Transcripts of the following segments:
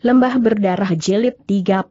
Lembah Berdarah Jilid 31.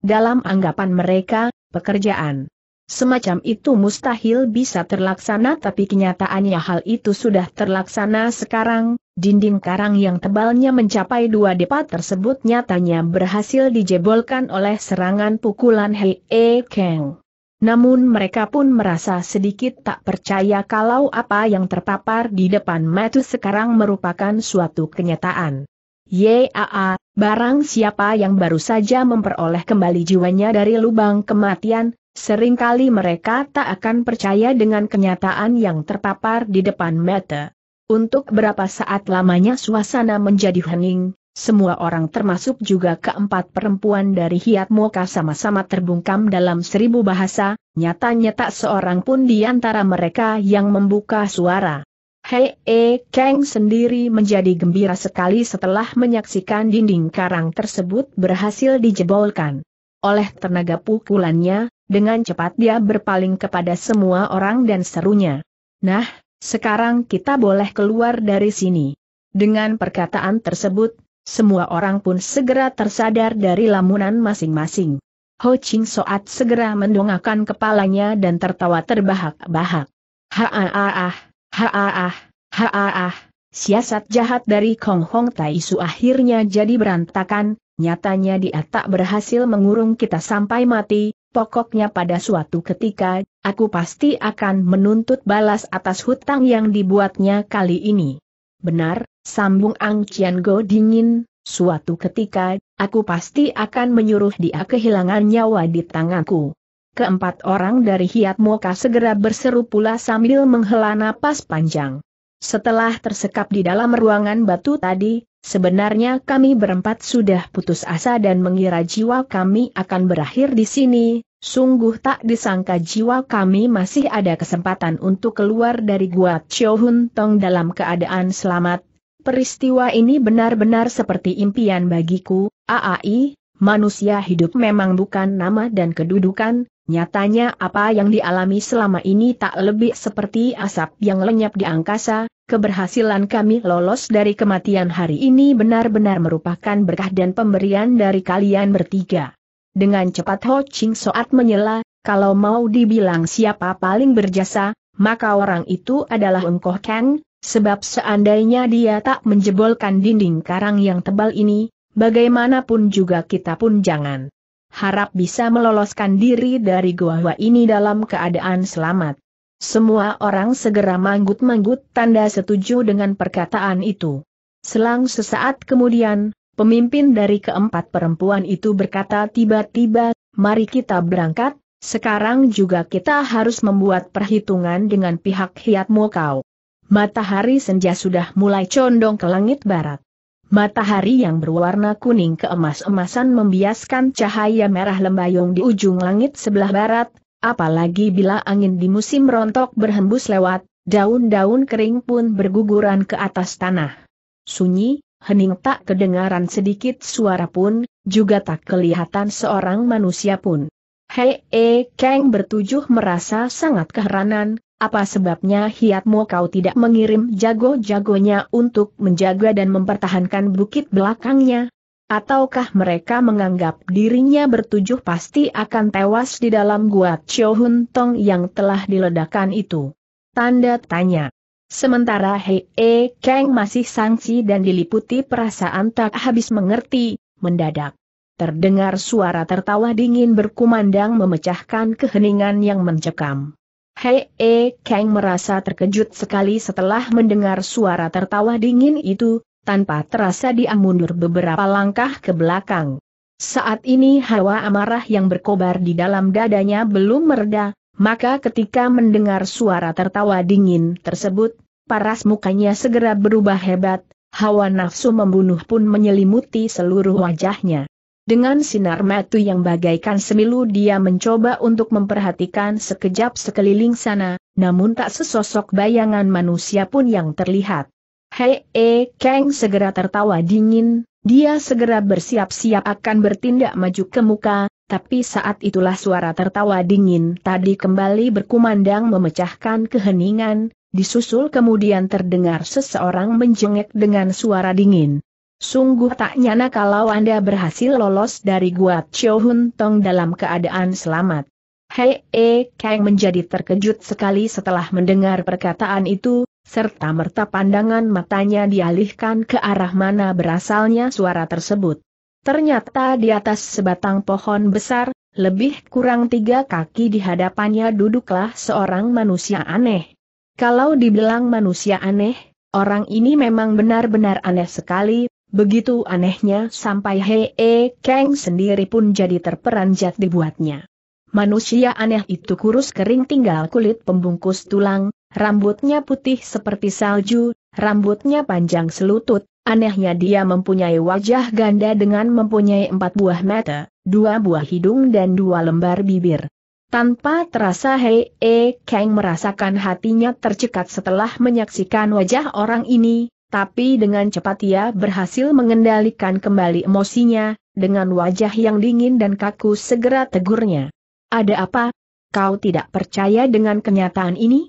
Dalam anggapan mereka, pekerjaan semacam itu mustahil bisa terlaksana tapi kenyataannya hal itu sudah terlaksana sekarang, dinding karang yang tebalnya mencapai dua depa tersebut nyatanya berhasil dijebolkan oleh serangan pukulan Hei E Kang. Namun mereka pun merasa sedikit tak percaya kalau apa yang terpapar di depan mata sekarang merupakan suatu kenyataan. Yaa, barang siapa yang baru saja memperoleh kembali jiwanya dari lubang kematian, seringkali mereka tak akan percaya dengan kenyataan yang terpapar di depan mata. Untuk berapa saat lamanya suasana menjadi hening, semua orang termasuk juga keempat perempuan dari Hiat Moka sama-sama terbungkam dalam seribu bahasa, nyatanya tak seorang pun di antara mereka yang membuka suara. Hei E Kang sendiri menjadi gembira sekali setelah menyaksikan dinding karang tersebut berhasil dijebolkan. Oleh tenaga pukulannya, dengan cepat dia berpaling kepada semua orang dan serunya. Nah, sekarang kita boleh keluar dari sini. Dengan perkataan tersebut, semua orang pun segera tersadar dari lamunan masing-masing. Ho Ching Soat segera mendongakkan kepalanya dan tertawa terbahak-bahak. Ha ah, ah, ah. Haaah, haaah, siasat jahat dari Kong Hong Tai Su akhirnya jadi berantakan, nyatanya dia tak berhasil mengurung kita sampai mati, pokoknya pada suatu ketika, aku pasti akan menuntut balas atas hutang yang dibuatnya kali ini. Benar, sambung Ang Chian Go dingin, suatu ketika, aku pasti akan menyuruh dia kehilangan nyawa di tanganku. Keempat orang dari Hiat Moka segera berseru pula sambil menghela napas panjang. Setelah tersekap di dalam ruangan batu tadi, sebenarnya kami berempat sudah putus asa dan mengira jiwa kami akan berakhir di sini, sungguh tak disangka jiwa kami masih ada kesempatan untuk keluar dari Gua Chio Tong dalam keadaan selamat. Peristiwa ini benar-benar seperti impian bagiku, AAI, manusia hidup memang bukan nama dan kedudukan, Nyatanya apa yang dialami selama ini tak lebih seperti asap yang lenyap di angkasa, keberhasilan kami lolos dari kematian hari ini benar-benar merupakan berkah dan pemberian dari kalian bertiga. Dengan cepat Ho Ching Soat menyela, kalau mau dibilang siapa paling berjasa, maka orang itu adalah Engkoh Kang, sebab seandainya dia tak menjebolkan dinding karang yang tebal ini, bagaimanapun juga kita pun jangan harap bisa meloloskan diri dari gua ini dalam keadaan selamat. Semua orang segera manggut-manggut tanda setuju dengan perkataan itu. Selang sesaat kemudian, pemimpin dari keempat perempuan itu berkata tiba-tiba, mari kita berangkat, sekarang juga kita harus membuat perhitungan dengan pihak Hiat Mokau. Matahari senja sudah mulai condong ke langit barat. Matahari yang berwarna kuning keemas-emasan membiaskan cahaya merah lembayung di ujung langit sebelah barat, apalagi bila angin di musim rontok berhembus lewat, daun-daun kering pun berguguran ke atas tanah. Sunyi, hening tak kedengaran sedikit suara pun, juga tak kelihatan seorang manusia pun. Hei, e, Kang bertujuh merasa sangat keheranan, apa sebabnya hiatmu kau tidak mengirim jago-jagonya untuk menjaga dan mempertahankan bukit belakangnya? Ataukah mereka menganggap dirinya bertujuh pasti akan tewas di dalam gua Chio Tong yang telah diledakkan itu? Tanda tanya. Sementara Hei E Kang masih sangsi dan diliputi perasaan tak habis mengerti, mendadak. Terdengar suara tertawa dingin berkumandang memecahkan keheningan yang mencekam. Hei E eh, Kang merasa terkejut sekali setelah mendengar suara tertawa dingin itu, tanpa terasa dia mundur beberapa langkah ke belakang. Saat ini hawa amarah yang berkobar di dalam dadanya belum mereda, maka ketika mendengar suara tertawa dingin tersebut, paras mukanya segera berubah hebat, hawa nafsu membunuh pun menyelimuti seluruh wajahnya. Dengan sinar metu yang bagaikan semilu dia mencoba untuk memperhatikan sekejap sekeliling sana, namun tak sesosok bayangan manusia pun yang terlihat. Hei, e, Kang segera tertawa dingin, dia segera bersiap-siap akan bertindak maju ke muka, tapi saat itulah suara tertawa dingin tadi kembali berkumandang memecahkan keheningan, disusul kemudian terdengar seseorang menjengek dengan suara dingin. Sungguh tak nyana kalau Anda berhasil lolos dari Gua Chio Hun Tong dalam keadaan selamat. Hei E Kang menjadi terkejut sekali setelah mendengar perkataan itu, serta merta pandangan matanya dialihkan ke arah mana berasalnya suara tersebut. Ternyata di atas sebatang pohon besar, lebih kurang tiga kaki di hadapannya duduklah seorang manusia aneh. Kalau dibilang manusia aneh, orang ini memang benar-benar aneh sekali, Begitu anehnya sampai Hee Kang sendiri pun jadi terperanjat dibuatnya. Manusia aneh itu kurus kering tinggal kulit pembungkus tulang, rambutnya putih seperti salju, rambutnya panjang selutut, anehnya dia mempunyai wajah ganda dengan mempunyai empat buah mata, dua buah hidung dan dua lembar bibir. Tanpa terasa Hei E Kang merasakan hatinya tercekat setelah menyaksikan wajah orang ini, tapi dengan cepat ia berhasil mengendalikan kembali emosinya, dengan wajah yang dingin dan kaku segera tegurnya. Ada apa? Kau tidak percaya dengan kenyataan ini?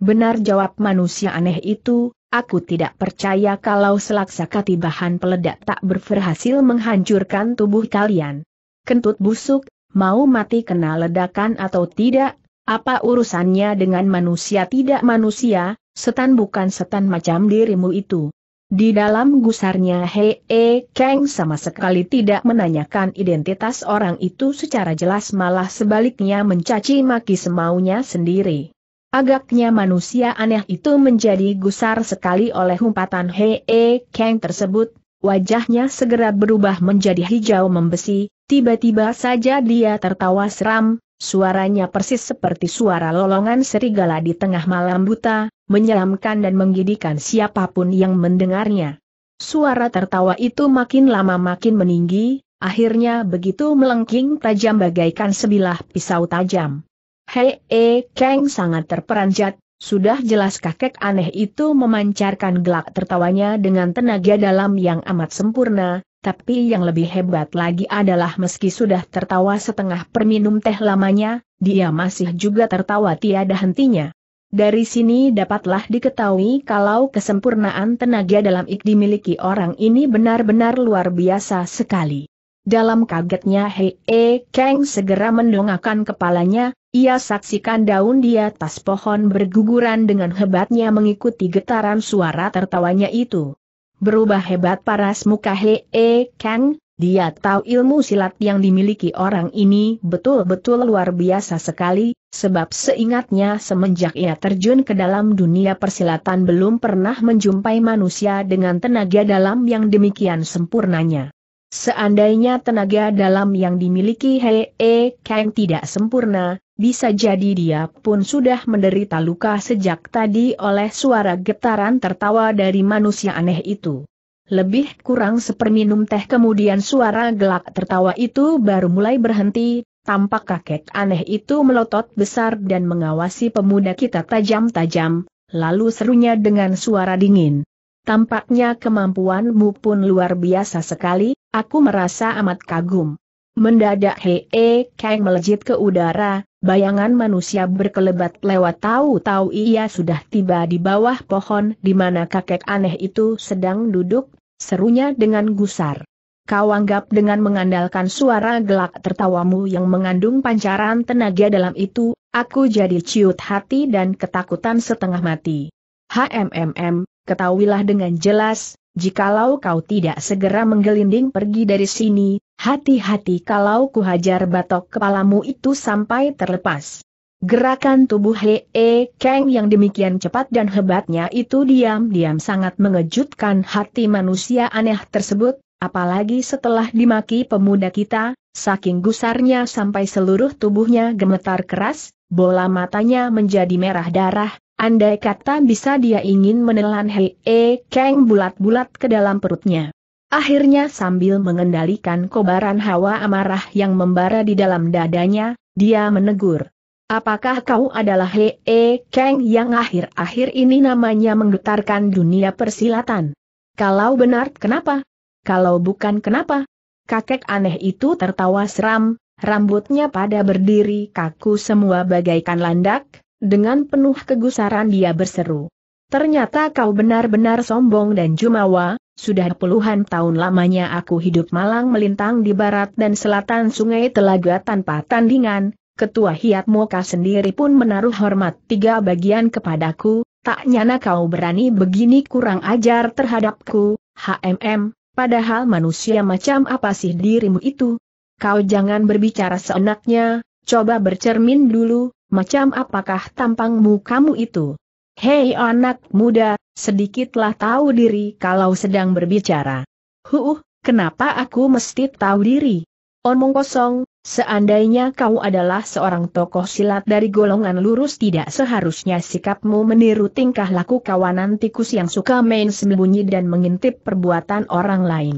Benar jawab manusia aneh itu, Aku tidak percaya kalau selaksakati bahan peledak tak berhasil menghancurkan tubuh kalian. Kentut busuk, mau mati kena ledakan atau tidak, apa urusannya dengan manusia tidak manusia, setan bukan setan macam dirimu itu. Di dalam gusarnya Hei e Kang sama sekali tidak menanyakan identitas orang itu secara jelas malah sebaliknya mencaci maki semaunya sendiri. Agaknya manusia aneh itu menjadi gusar sekali oleh umpatan Hei e Kang tersebut, wajahnya segera berubah menjadi hijau membesi, tiba-tiba saja dia tertawa seram, suaranya persis seperti suara lolongan serigala di tengah malam buta, menyelamkan dan menggidikan siapapun yang mendengarnya. Suara tertawa itu makin lama makin meninggi, akhirnya begitu melengking tajam bagaikan sebilah pisau tajam. Hei, e, eh, Kang sangat terperanjat, sudah jelas kakek aneh itu memancarkan gelak tertawanya dengan tenaga dalam yang amat sempurna, tapi yang lebih hebat lagi adalah meski sudah tertawa setengah perminum teh lamanya, dia masih juga tertawa tiada hentinya. Dari sini dapatlah diketahui kalau kesempurnaan tenaga dalam ik dimiliki orang ini benar-benar luar biasa sekali. Dalam kagetnya Hei E Kang segera mendongakkan kepalanya, ia saksikan daun di atas pohon berguguran dengan hebatnya mengikuti getaran suara tertawanya itu. Berubah hebat paras muka Hei E Kang, dia tahu ilmu silat yang dimiliki orang ini betul-betul luar biasa sekali, sebab seingatnya semenjak ia terjun ke dalam dunia persilatan belum pernah menjumpai manusia dengan tenaga dalam yang demikian sempurnanya. Seandainya tenaga dalam yang dimiliki He e Kang tidak sempurna, bisa jadi dia pun sudah menderita luka sejak tadi oleh suara getaran tertawa dari manusia aneh itu. Lebih kurang seperminum teh kemudian suara gelak tertawa itu baru mulai berhenti, tampak kakek aneh itu melotot besar dan mengawasi pemuda kita tajam-tajam, lalu serunya dengan suara dingin. Tampaknya kemampuanmu pun luar biasa sekali, aku merasa amat kagum. Mendadak Hee Kang melejit ke udara, bayangan manusia berkelebat lewat tahu-tahu ia sudah tiba di bawah pohon di mana kakek aneh itu sedang duduk Serunya dengan gusar. Kau anggap dengan mengandalkan suara gelak tertawamu yang mengandung pancaran tenaga dalam itu, aku jadi ciut hati dan ketakutan setengah mati. HMMM, ketahuilah dengan jelas, jikalau kau tidak segera menggelinding pergi dari sini, hati-hati kalau kuhajar batok kepalamu itu sampai terlepas. Gerakan tubuh Hee E Kang yang demikian cepat dan hebatnya itu diam-diam sangat mengejutkan hati manusia aneh tersebut, apalagi setelah dimaki pemuda kita, saking gusarnya sampai seluruh tubuhnya gemetar keras, bola matanya menjadi merah darah, andai kata bisa dia ingin menelan Hee E Kang bulat-bulat ke dalam perutnya. Akhirnya sambil mengendalikan kobaran hawa amarah yang membara di dalam dadanya, dia menegur. Apakah kau adalah Hee E Kang yang akhir-akhir ini namanya menggetarkan dunia persilatan? Kalau benar kenapa? Kalau bukan kenapa? Kakek aneh itu tertawa seram, rambutnya pada berdiri kaku semua bagaikan landak, dengan penuh kegusaran dia berseru. Ternyata kau benar-benar sombong dan jumawa, sudah puluhan tahun lamanya aku hidup malang melintang di barat dan selatan sungai telaga tanpa tandingan, Ketua Hiat Moka sendiri pun menaruh hormat tiga bagian kepadaku, tak nyana kau berani begini kurang ajar terhadapku, HMM, padahal manusia macam apa sih dirimu itu? Kau jangan berbicara seenaknya, coba bercermin dulu, macam apakah tampangmu kamu itu? Hei anak muda, sedikitlah tahu diri kalau sedang berbicara. Huh, kenapa aku mesti tahu diri? Omong kosong, Seandainya kau adalah seorang tokoh silat dari golongan lurus tidak seharusnya sikapmu meniru tingkah laku kawanan tikus yang suka main sembunyi dan mengintip perbuatan orang lain.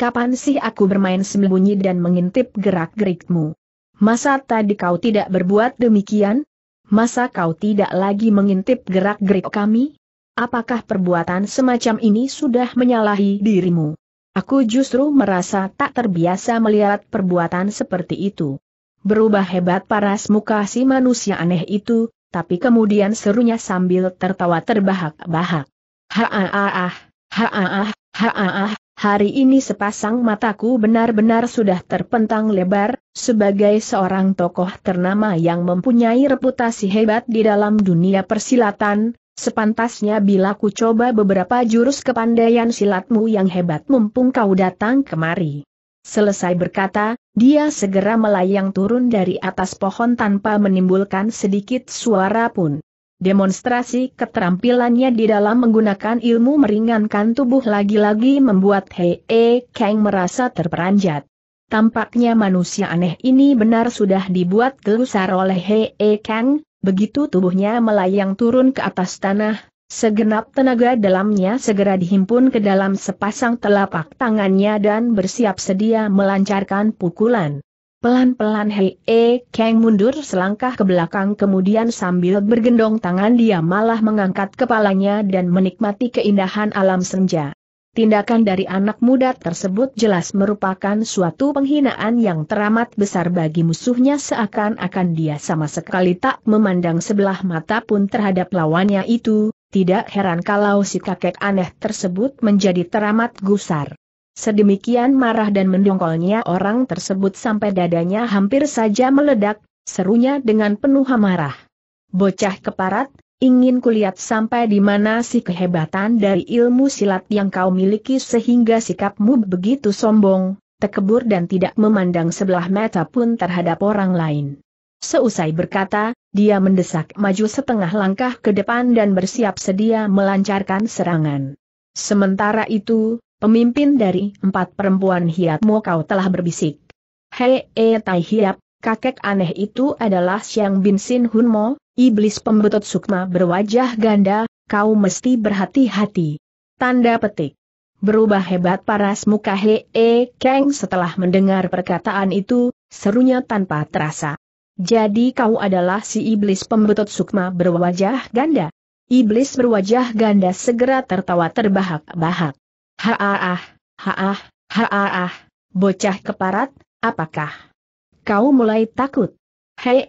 Kapan sih aku bermain sembunyi dan mengintip gerak-gerikmu? Masa tadi kau tidak berbuat demikian? Masa kau tidak lagi mengintip gerak-gerik kami? Apakah perbuatan semacam ini sudah menyalahi dirimu? Aku justru merasa tak terbiasa melihat perbuatan seperti itu. Berubah hebat paras muka si manusia aneh itu, tapi kemudian serunya sambil tertawa terbahak-bahak. ha-ah-ah, ha-ah-ah, hari ini sepasang mataku benar-benar sudah terpentang lebar, sebagai seorang tokoh ternama yang mempunyai reputasi hebat di dalam dunia persilatan, Sepantasnya bila ku coba beberapa jurus kepandaian silatmu yang hebat mumpung kau datang kemari. Selesai berkata, dia segera melayang turun dari atas pohon tanpa menimbulkan sedikit suara pun. Demonstrasi keterampilannya di dalam menggunakan ilmu meringankan tubuh lagi-lagi membuat Hei -e Kang merasa terperanjat. Tampaknya manusia aneh ini benar sudah dibuat gelusar oleh Hei -e Kang, Begitu tubuhnya melayang turun ke atas tanah, segenap tenaga dalamnya segera dihimpun ke dalam sepasang telapak tangannya dan bersiap sedia melancarkan pukulan. Pelan-pelan Hei E Kang mundur selangkah ke belakang kemudian sambil bergendong tangan dia malah mengangkat kepalanya dan menikmati keindahan alam senja tindakan dari anak muda tersebut jelas merupakan suatu penghinaan yang teramat besar bagi musuhnya seakan-akan dia sama sekali tak memandang sebelah mata pun terhadap lawannya itu, tidak heran kalau si kakek aneh tersebut menjadi teramat gusar. Sedemikian marah dan mendongkolnya orang tersebut sampai dadanya hampir saja meledak, serunya dengan penuh amarah. Bocah keparat, Ingin kulihat sampai di mana si kehebatan dari ilmu silat yang kau miliki sehingga sikapmu begitu sombong, tekebur dan tidak memandang sebelah mata pun terhadap orang lain. Seusai berkata, dia mendesak maju setengah langkah ke depan dan bersiap sedia melancarkan serangan. Sementara itu, pemimpin dari empat perempuan hiat kau telah berbisik. Hei, e eh, tai hiap, kakek aneh itu adalah Xiang Bin Sin Hun Mo, Iblis pembetut sukma berwajah ganda, kau mesti berhati-hati. Tanda petik. Berubah hebat paras muka He -he Kang setelah mendengar perkataan itu, serunya tanpa terasa. Jadi kau adalah si iblis pembetut sukma berwajah ganda. Iblis berwajah ganda segera tertawa terbahak-bahak. Haah, haah, haah, bocah keparat, apakah kau mulai takut? Hei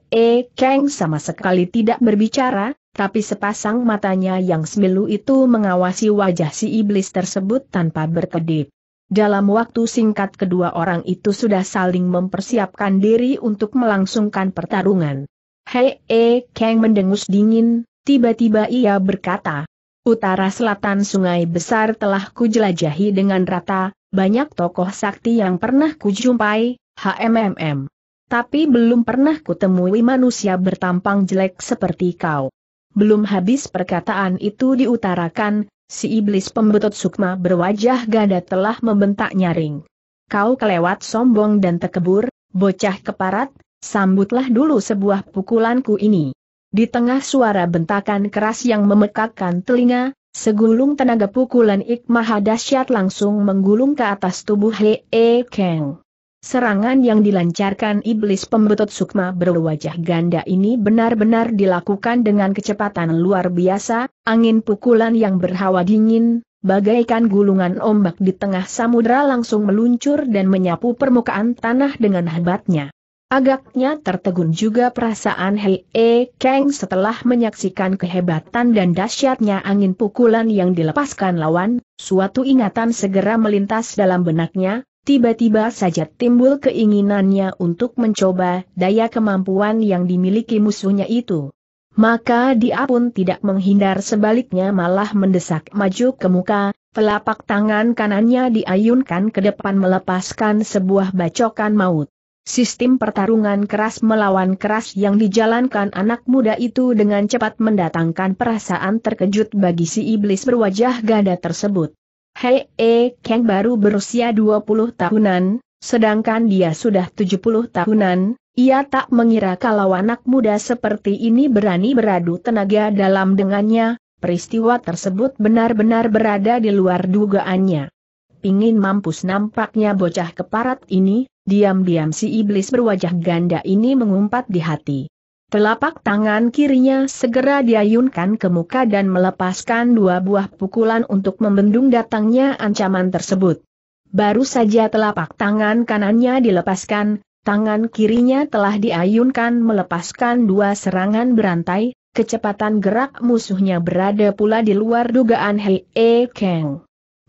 Kang eh, sama sekali tidak berbicara, tapi sepasang matanya yang semilu itu mengawasi wajah si iblis tersebut tanpa berkedip. Dalam waktu singkat kedua orang itu sudah saling mempersiapkan diri untuk melangsungkan pertarungan. Hei Kang eh, mendengus dingin, tiba-tiba ia berkata, Utara selatan sungai besar telah kujelajahi dengan rata, banyak tokoh sakti yang pernah kujumpai, HMMM. Tapi belum pernah kutemui manusia bertampang jelek seperti kau. Belum habis perkataan itu diutarakan, si iblis pembutut sukma berwajah gada telah membentak nyaring. Kau kelewat sombong dan tekebur, bocah keparat, sambutlah dulu sebuah pukulanku ini. Di tengah suara bentakan keras yang memekakkan telinga, segulung tenaga pukulan Ikmah dahsyat langsung menggulung ke atas tubuh Hee Kang. Serangan yang dilancarkan iblis pembetut sukma berwajah ganda ini benar-benar dilakukan dengan kecepatan luar biasa, angin pukulan yang berhawa dingin, bagaikan gulungan ombak di tengah samudera langsung meluncur dan menyapu permukaan tanah dengan hebatnya. Agaknya tertegun juga perasaan Hei E Kang setelah menyaksikan kehebatan dan dahsyatnya angin pukulan yang dilepaskan lawan, suatu ingatan segera melintas dalam benaknya, tiba-tiba saja timbul keinginannya untuk mencoba daya kemampuan yang dimiliki musuhnya itu. Maka dia pun tidak menghindar sebaliknya malah mendesak maju ke muka, telapak tangan kanannya diayunkan ke depan melepaskan sebuah bacokan maut. Sistem pertarungan keras melawan keras yang dijalankan anak muda itu dengan cepat mendatangkan perasaan terkejut bagi si iblis berwajah gada tersebut. Hei E Kang baru berusia 20 tahunan, sedangkan dia sudah 70 tahunan, ia tak mengira kalau anak muda seperti ini berani beradu tenaga dalam dengannya, peristiwa tersebut benar-benar berada di luar dugaannya. Pingin mampus nampaknya bocah keparat ini, diam-diam si iblis berwajah ganda ini mengumpat di hati. Telapak tangan kirinya segera diayunkan ke muka dan melepaskan dua buah pukulan untuk membendung datangnya ancaman tersebut. Baru saja telapak tangan kanannya dilepaskan, tangan kirinya telah diayunkan melepaskan dua serangan berantai, kecepatan gerak musuhnya berada pula di luar dugaan Hei E Kang.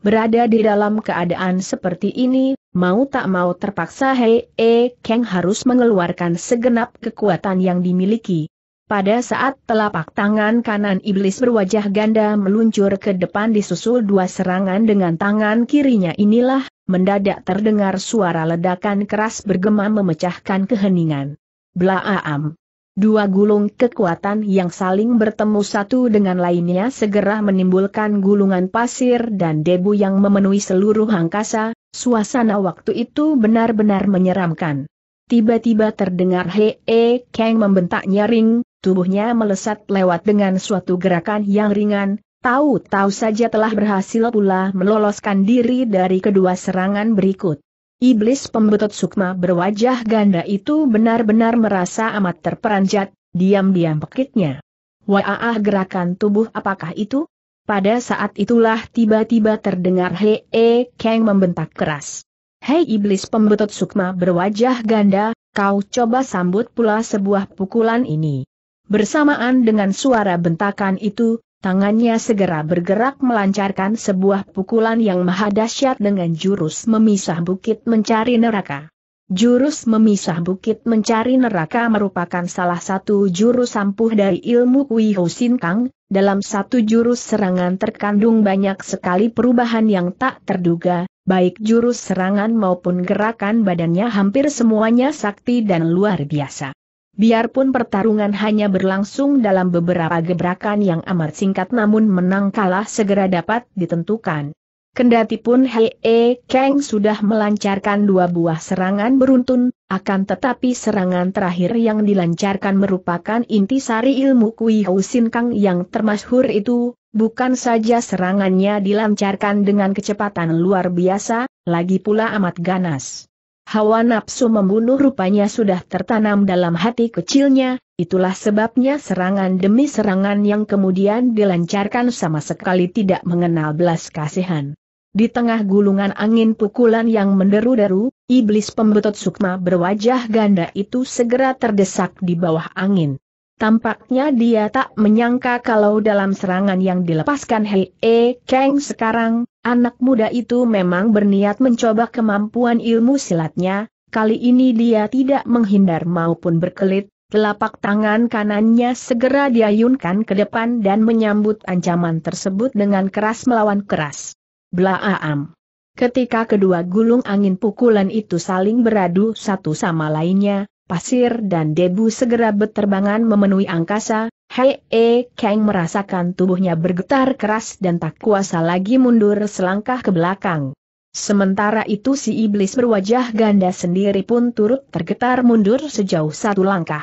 Berada di dalam keadaan seperti ini, mau tak mau terpaksa Hei E Kang harus mengeluarkan segenap kekuatan yang dimiliki. Pada saat telapak tangan kanan iblis berwajah ganda meluncur ke depan disusul dua serangan dengan tangan kirinya inilah, mendadak terdengar suara ledakan keras bergema memecahkan keheningan. Blaam. Dua gulung kekuatan yang saling bertemu satu dengan lainnya segera menimbulkan gulungan pasir dan debu yang memenuhi seluruh angkasa, suasana waktu itu benar-benar menyeramkan. Tiba-tiba terdengar Hee Kang membentak nyaring, tubuhnya melesat lewat dengan suatu gerakan yang ringan, tahu-tahu saja telah berhasil pula meloloskan diri dari kedua serangan berikut. Iblis pembetut sukma berwajah ganda itu benar-benar merasa amat terperanjat, diam-diam pekitnya. Waah gerakan tubuh apakah itu? Pada saat itulah tiba-tiba terdengar Hee keng membentak keras. Hei iblis pembetut sukma berwajah ganda, kau coba sambut pula sebuah pukulan ini. Bersamaan dengan suara bentakan itu, tangannya segera bergerak melancarkan sebuah pukulan yang maha dahsyat dengan jurus memisah bukit mencari neraka. Jurus memisah bukit mencari neraka merupakan salah satu jurus ampuh dari ilmu Kui Sin Kang, dalam satu jurus serangan terkandung banyak sekali perubahan yang tak terduga, baik jurus serangan maupun gerakan badannya hampir semuanya sakti dan luar biasa. Biarpun pertarungan hanya berlangsung dalam beberapa gebrakan yang amat singkat namun menang kalah segera dapat ditentukan. Kendati pun Hei e Kang sudah melancarkan dua buah serangan beruntun, akan tetapi serangan terakhir yang dilancarkan merupakan inti sari ilmu Kui Husin Kang yang termasyhur itu, bukan saja serangannya dilancarkan dengan kecepatan luar biasa, lagi pula amat ganas. Hawa nafsu membunuh rupanya sudah tertanam dalam hati kecilnya, itulah sebabnya serangan demi serangan yang kemudian dilancarkan sama sekali tidak mengenal belas kasihan. Di tengah gulungan angin pukulan yang menderu-deru, iblis pembetot sukma berwajah ganda itu segera terdesak di bawah angin. Tampaknya dia tak menyangka kalau dalam serangan yang dilepaskan Hei E Kang sekarang, Anak muda itu memang berniat mencoba kemampuan ilmu silatnya, kali ini dia tidak menghindar maupun berkelit, telapak tangan kanannya segera diayunkan ke depan dan menyambut ancaman tersebut dengan keras melawan keras. Blaaam! Ketika kedua gulung angin pukulan itu saling beradu satu sama lainnya, pasir dan debu segera berterbangan memenuhi angkasa, Hei E Kang merasakan tubuhnya bergetar keras dan tak kuasa lagi mundur selangkah ke belakang. Sementara itu si iblis berwajah ganda sendiri pun turut tergetar mundur sejauh satu langkah.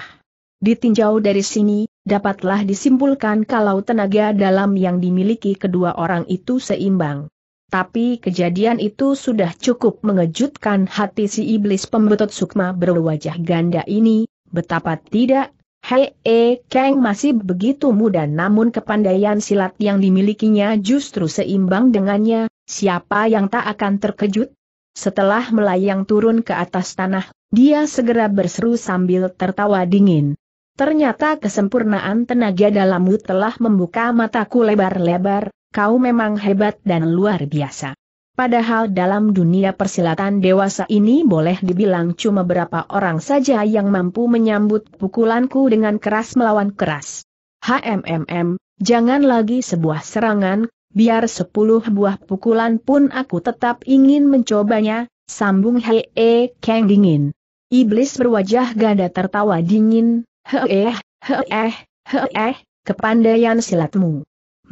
Ditinjau dari sini, dapatlah disimpulkan kalau tenaga dalam yang dimiliki kedua orang itu seimbang tapi kejadian itu sudah cukup mengejutkan hati si iblis pembetot sukma berwajah ganda ini, betapa tidak, Hei e Kang masih begitu muda namun kepandaian silat yang dimilikinya justru seimbang dengannya, siapa yang tak akan terkejut? Setelah melayang turun ke atas tanah, dia segera berseru sambil tertawa dingin. Ternyata kesempurnaan tenaga dalammu telah membuka mataku lebar-lebar, kau memang hebat dan luar biasa. Padahal dalam dunia persilatan dewasa ini boleh dibilang cuma berapa orang saja yang mampu menyambut pukulanku dengan keras melawan keras. HMMM, jangan lagi sebuah serangan, biar sepuluh buah pukulan pun aku tetap ingin mencobanya, sambung Hee Kang dingin. Iblis berwajah ganda tertawa dingin, heeh, heeh, heeh, kepandaian silatmu.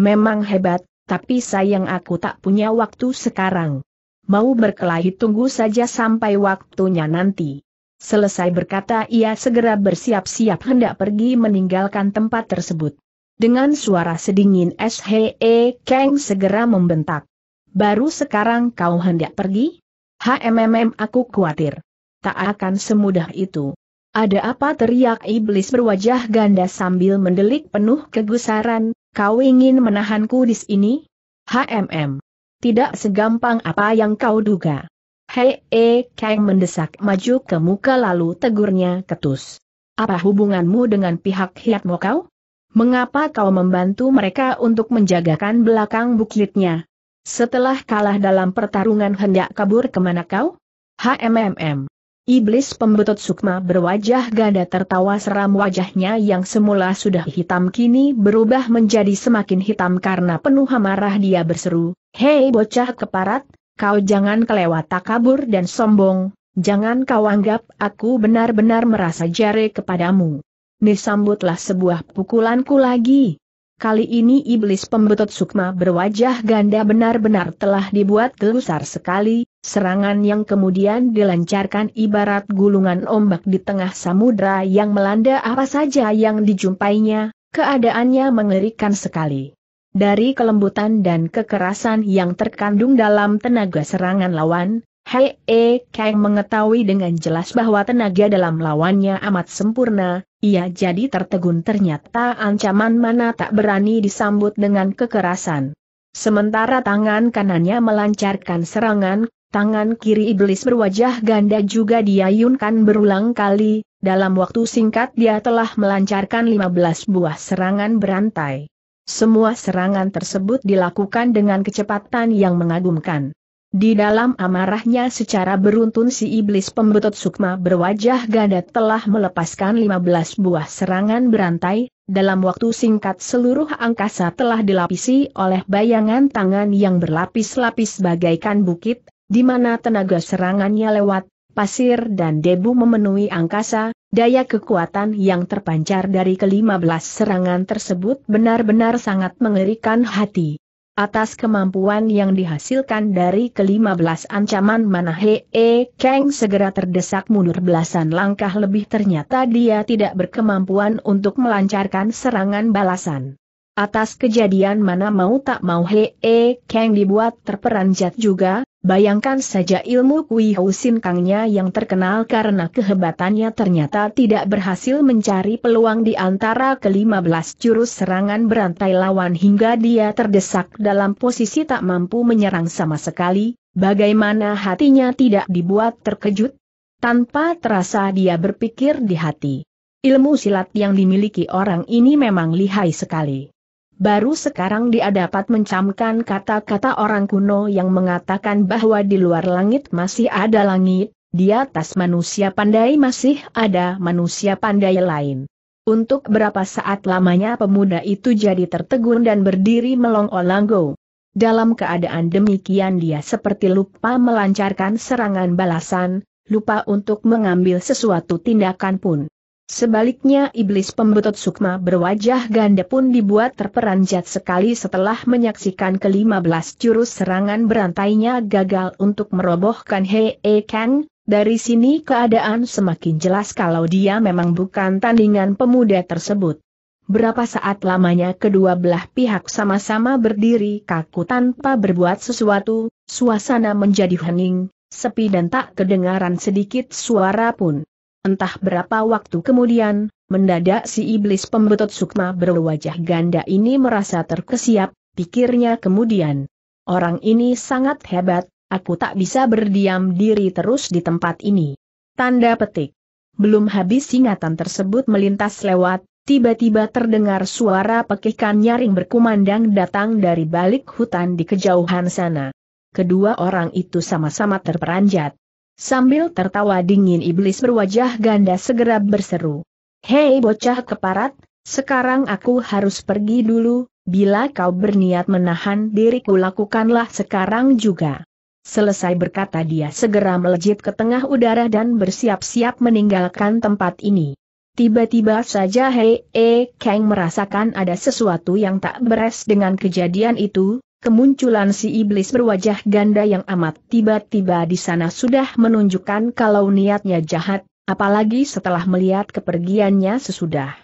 Memang hebat, tapi sayang aku tak punya waktu sekarang. Mau berkelahi tunggu saja sampai waktunya nanti. Selesai berkata ia segera bersiap-siap hendak pergi meninggalkan tempat tersebut. Dengan suara sedingin S.H.E. Kang segera membentak. Baru sekarang kau hendak pergi? HMMM aku khawatir. Tak akan semudah itu. Ada apa teriak iblis berwajah ganda sambil mendelik penuh kegusaran, Kau ingin menahanku di sini? HMM. Tidak segampang apa yang kau duga. Hei, e, Kang mendesak maju ke muka lalu tegurnya ketus. Apa hubunganmu dengan pihak hiatmu kau? Mengapa kau membantu mereka untuk menjagakan belakang bukitnya? Setelah kalah dalam pertarungan hendak kabur kemana kau? HMM. Iblis pembetut sukma berwajah ganda tertawa seram wajahnya yang semula sudah hitam kini berubah menjadi semakin hitam karena penuh amarah dia berseru, Hei bocah keparat, kau jangan kelewat kabur dan sombong, jangan kau anggap aku benar-benar merasa jare kepadamu. sambutlah sebuah pukulanku lagi, Kali ini iblis pembetot Sukma berwajah ganda benar-benar telah dibuat gelusar sekali, serangan yang kemudian dilancarkan ibarat gulungan ombak di tengah samudra yang melanda apa saja yang dijumpainya, keadaannya mengerikan sekali. Dari kelembutan dan kekerasan yang terkandung dalam tenaga serangan lawan, Hei E Kang mengetahui dengan jelas bahwa tenaga dalam lawannya amat sempurna, ia jadi tertegun ternyata ancaman mana tak berani disambut dengan kekerasan. Sementara tangan kanannya melancarkan serangan, tangan kiri iblis berwajah ganda juga diayunkan berulang kali, dalam waktu singkat dia telah melancarkan 15 buah serangan berantai. Semua serangan tersebut dilakukan dengan kecepatan yang mengagumkan. Di dalam amarahnya secara beruntun si iblis pembetut sukma berwajah ganda telah melepaskan 15 buah serangan berantai, dalam waktu singkat seluruh angkasa telah dilapisi oleh bayangan tangan yang berlapis-lapis bagaikan bukit, di mana tenaga serangannya lewat, pasir dan debu memenuhi angkasa, Daya kekuatan yang terpancar dari kelima belas serangan tersebut benar-benar sangat mengerikan hati. Atas kemampuan yang dihasilkan dari kelima belas ancaman mana E Kang segera terdesak mundur belasan langkah lebih ternyata dia tidak berkemampuan untuk melancarkan serangan balasan. Atas kejadian mana mau tak mau He E Kang dibuat terperanjat juga, Bayangkan saja ilmu Kui Hou Sin Kangnya yang terkenal karena kehebatannya ternyata tidak berhasil mencari peluang di antara kelima belas jurus serangan berantai lawan hingga dia terdesak dalam posisi tak mampu menyerang sama sekali, bagaimana hatinya tidak dibuat terkejut? Tanpa terasa dia berpikir di hati. Ilmu silat yang dimiliki orang ini memang lihai sekali baru sekarang dia dapat mencamkan kata-kata orang kuno yang mengatakan bahwa di luar langit masih ada langit, di atas manusia pandai masih ada manusia pandai lain. Untuk berapa saat lamanya pemuda itu jadi tertegun dan berdiri melongo-langgo. Dalam keadaan demikian dia seperti lupa melancarkan serangan balasan, lupa untuk mengambil sesuatu tindakan pun. Sebaliknya iblis pembetot Sukma berwajah ganda pun dibuat terperanjat sekali setelah menyaksikan kelima belas jurus serangan berantainya gagal untuk merobohkan Hei E Kang, dari sini keadaan semakin jelas kalau dia memang bukan tandingan pemuda tersebut. Berapa saat lamanya kedua belah pihak sama-sama berdiri kaku tanpa berbuat sesuatu, suasana menjadi hening, sepi dan tak kedengaran sedikit suara pun. Entah berapa waktu kemudian, mendadak si iblis pembetot sukma berwajah ganda ini merasa terkesiap, pikirnya kemudian. Orang ini sangat hebat, aku tak bisa berdiam diri terus di tempat ini. Tanda petik. Belum habis singatan tersebut melintas lewat, tiba-tiba terdengar suara pekikan nyaring berkumandang datang dari balik hutan di kejauhan sana. Kedua orang itu sama-sama terperanjat. Sambil tertawa dingin iblis berwajah ganda segera berseru. Hei bocah keparat, sekarang aku harus pergi dulu, bila kau berniat menahan diriku lakukanlah sekarang juga. Selesai berkata dia segera melejit ke tengah udara dan bersiap-siap meninggalkan tempat ini. Tiba-tiba saja Hei E Kang merasakan ada sesuatu yang tak beres dengan kejadian itu, kemunculan si iblis berwajah ganda yang amat tiba-tiba di sana sudah menunjukkan kalau niatnya jahat, apalagi setelah melihat kepergiannya sesudah.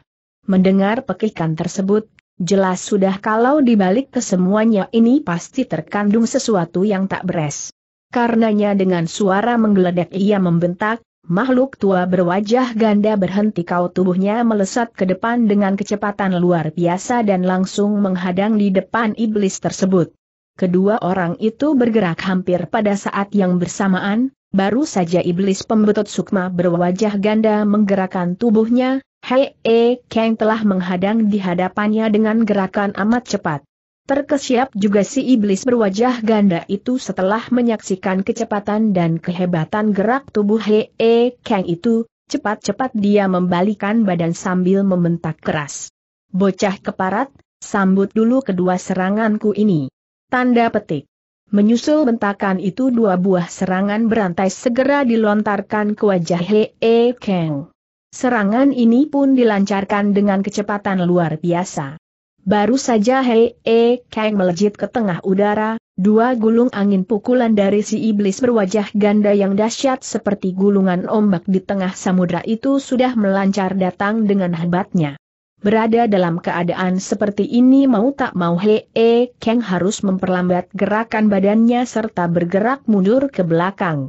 Mendengar pekikan tersebut, jelas sudah kalau dibalik kesemuanya ini pasti terkandung sesuatu yang tak beres. Karenanya dengan suara menggeledak ia membentak, Makhluk tua berwajah ganda berhenti kau tubuhnya melesat ke depan dengan kecepatan luar biasa dan langsung menghadang di depan iblis tersebut. Kedua orang itu bergerak hampir pada saat yang bersamaan, baru saja iblis pembetut sukma berwajah ganda menggerakkan tubuhnya, Hei E Kang telah menghadang di hadapannya dengan gerakan amat cepat. Terkesiap juga si iblis berwajah ganda itu setelah menyaksikan kecepatan dan kehebatan gerak tubuh Hee -he e, Kang itu, cepat-cepat dia membalikan badan sambil membentak keras. Bocah keparat, sambut dulu kedua seranganku ini. Tanda petik. Menyusul bentakan itu dua buah serangan berantai segera dilontarkan ke wajah Hee -he e, Kang. Serangan ini pun dilancarkan dengan kecepatan luar biasa. Baru saja Hei E Kang melejit ke tengah udara, dua gulung angin pukulan dari si iblis berwajah ganda yang dahsyat seperti gulungan ombak di tengah samudra itu sudah melancar datang dengan hebatnya. Berada dalam keadaan seperti ini mau tak mau Hei E Kang harus memperlambat gerakan badannya serta bergerak mundur ke belakang.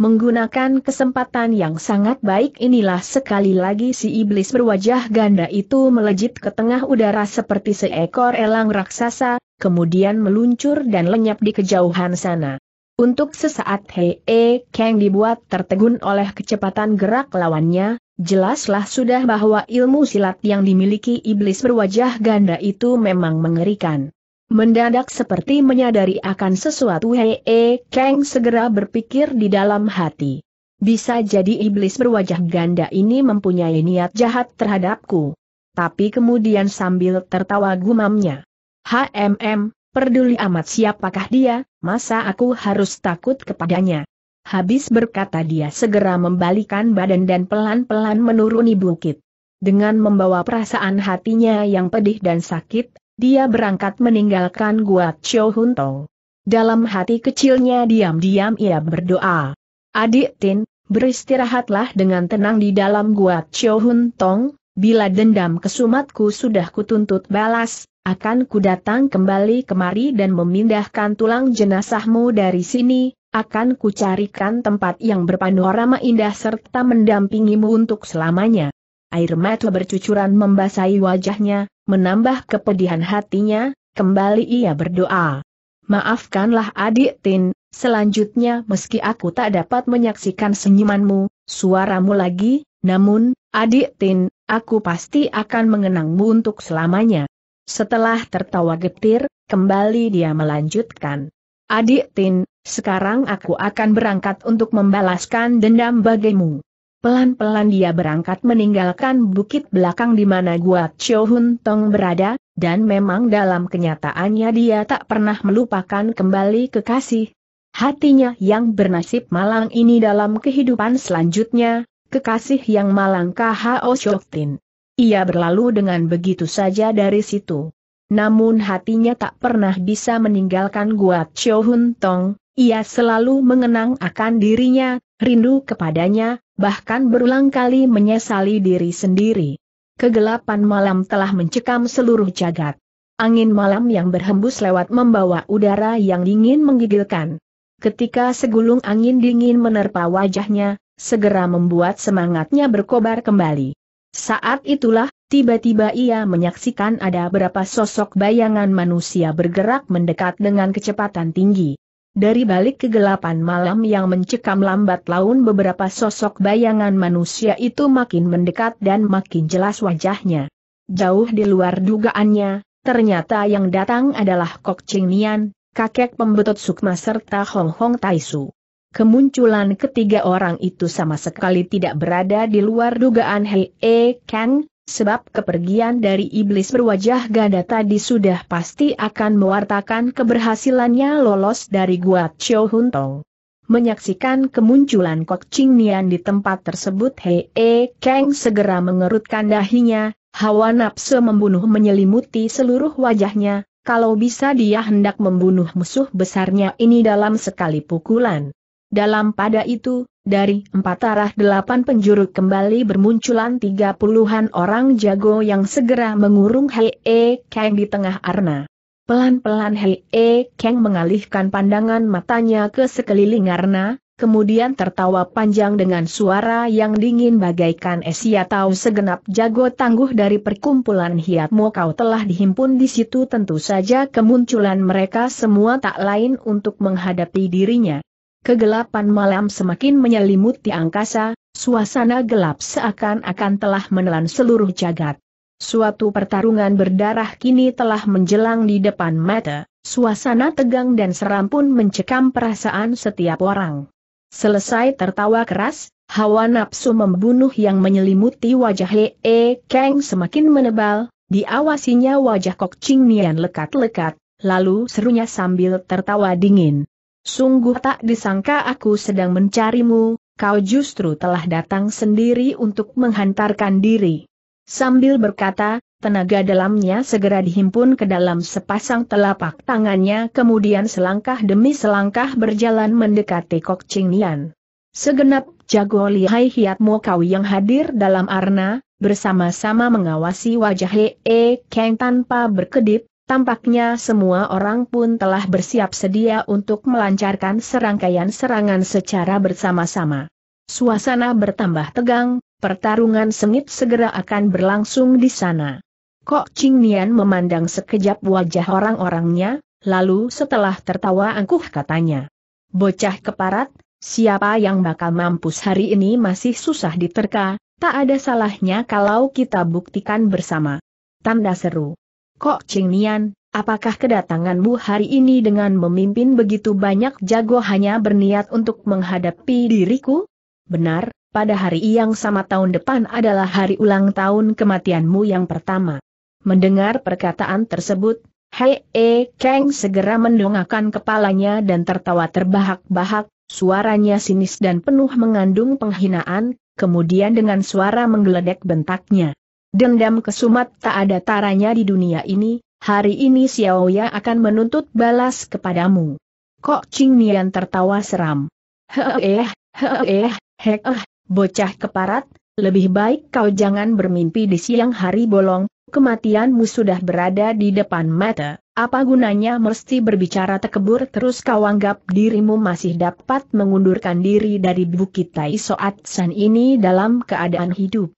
Menggunakan kesempatan yang sangat baik inilah sekali lagi si iblis berwajah ganda itu melejit ke tengah udara seperti seekor elang raksasa, kemudian meluncur dan lenyap di kejauhan sana. Untuk sesaat Hei E Kang dibuat tertegun oleh kecepatan gerak lawannya, jelaslah sudah bahwa ilmu silat yang dimiliki iblis berwajah ganda itu memang mengerikan. Mendadak seperti menyadari akan sesuatu Hei -he, eh, Kang segera berpikir di dalam hati. Bisa jadi iblis berwajah ganda ini mempunyai niat jahat terhadapku. Tapi kemudian sambil tertawa gumamnya. HMM, peduli amat siapakah dia, masa aku harus takut kepadanya. Habis berkata dia segera membalikan badan dan pelan-pelan menuruni bukit. Dengan membawa perasaan hatinya yang pedih dan sakit, dia berangkat meninggalkan Gua Chou Hun Tong. Dalam hati kecilnya diam-diam ia berdoa. Adik Tin, beristirahatlah dengan tenang di dalam Gua Chou Hun Tong, bila dendam kesumatku sudah kutuntut balas, akan kudatang kembali kemari dan memindahkan tulang jenazahmu dari sini, akan kucarikan tempat yang berpanorama indah serta mendampingimu untuk selamanya. Air mata bercucuran membasahi wajahnya, menambah kepedihan hatinya, kembali ia berdoa. Maafkanlah adik Tin, selanjutnya meski aku tak dapat menyaksikan senyumanmu, suaramu lagi, namun, adik Tin, aku pasti akan mengenangmu untuk selamanya. Setelah tertawa getir, kembali dia melanjutkan. Adik Tin, sekarang aku akan berangkat untuk membalaskan dendam bagimu. Pelan-pelan dia berangkat meninggalkan bukit belakang di mana Gua Chio Hun Tong berada, dan memang dalam kenyataannya dia tak pernah melupakan kembali kekasih. Hatinya yang bernasib malang ini dalam kehidupan selanjutnya, kekasih yang malang K.H.O. Shoktin. Ia berlalu dengan begitu saja dari situ. Namun hatinya tak pernah bisa meninggalkan Gua Chio Hun Tong, ia selalu mengenang akan dirinya, rindu kepadanya, bahkan berulang kali menyesali diri sendiri. Kegelapan malam telah mencekam seluruh jagat. Angin malam yang berhembus lewat membawa udara yang dingin menggigilkan. Ketika segulung angin dingin menerpa wajahnya, segera membuat semangatnya berkobar kembali. Saat itulah, tiba-tiba ia menyaksikan ada beberapa sosok bayangan manusia bergerak mendekat dengan kecepatan tinggi. Dari balik kegelapan malam yang mencekam lambat laun beberapa sosok bayangan manusia itu makin mendekat dan makin jelas wajahnya. Jauh di luar dugaannya, ternyata yang datang adalah Kok Ching Nian, kakek pembetut Sukma serta Hong Hong Taisu. Kemunculan ketiga orang itu sama sekali tidak berada di luar dugaan Hei E Kang, Sebab kepergian dari iblis berwajah ganda tadi sudah pasti akan mewartakan keberhasilannya lolos dari Gua Chou Hun Tong. Menyaksikan kemunculan Kok Ching Nian di tempat tersebut Hei E Kang segera mengerutkan dahinya, hawa nafsu membunuh menyelimuti seluruh wajahnya, kalau bisa dia hendak membunuh musuh besarnya ini dalam sekali pukulan. Dalam pada itu, dari empat arah delapan penjuru kembali bermunculan tiga puluhan orang jago yang segera mengurung Hei E Kang di tengah arna. Pelan-pelan Hei E Kang mengalihkan pandangan matanya ke sekeliling arna, kemudian tertawa panjang dengan suara yang dingin bagaikan es ya tahu segenap jago tangguh dari perkumpulan hiatmu kau telah dihimpun di situ tentu saja kemunculan mereka semua tak lain untuk menghadapi dirinya. Kegelapan malam semakin menyelimuti angkasa, suasana gelap seakan-akan telah menelan seluruh jagat. Suatu pertarungan berdarah kini telah menjelang di depan mata, suasana tegang dan seram pun mencekam perasaan setiap orang. Selesai tertawa keras, hawa nafsu membunuh yang menyelimuti wajah E Kang semakin menebal, diawasinya wajah Kok Ching Nian lekat-lekat, lalu serunya sambil tertawa dingin. Sungguh tak disangka aku sedang mencarimu, kau justru telah datang sendiri untuk menghantarkan diri. Sambil berkata, tenaga dalamnya segera dihimpun ke dalam sepasang telapak tangannya kemudian selangkah demi selangkah berjalan mendekati Kok Ching Nian. Segenap jago lihai hiatmu kau yang hadir dalam arna, bersama-sama mengawasi wajah Hee Kang tanpa berkedip, Tampaknya semua orang pun telah bersiap sedia untuk melancarkan serangkaian serangan secara bersama-sama. Suasana bertambah tegang, pertarungan sengit segera akan berlangsung di sana. Kok Ching Nian memandang sekejap wajah orang-orangnya, lalu setelah tertawa angkuh katanya. Bocah keparat, siapa yang bakal mampus hari ini masih susah diterka, tak ada salahnya kalau kita buktikan bersama. Tanda seru. Kok Nian, apakah kedatanganmu hari ini dengan memimpin begitu banyak jago hanya berniat untuk menghadapi diriku? Benar, pada hari yang sama tahun depan adalah hari ulang tahun kematianmu yang pertama. Mendengar perkataan tersebut, Hei E Kang segera mendongakkan kepalanya dan tertawa terbahak-bahak, suaranya sinis dan penuh mengandung penghinaan, kemudian dengan suara menggeledek bentaknya. Dendam kesumat tak ada taranya di dunia ini, hari ini Xiaoya akan menuntut balas kepadamu. Kok Ching Nian tertawa seram. Heeh, eh, heeh, eh, hek eh, bocah keparat, lebih baik kau jangan bermimpi di siang hari bolong, kematianmu sudah berada di depan mata, apa gunanya mesti berbicara tekebur terus kau anggap dirimu masih dapat mengundurkan diri dari Bukit Tai Soat San ini dalam keadaan hidup.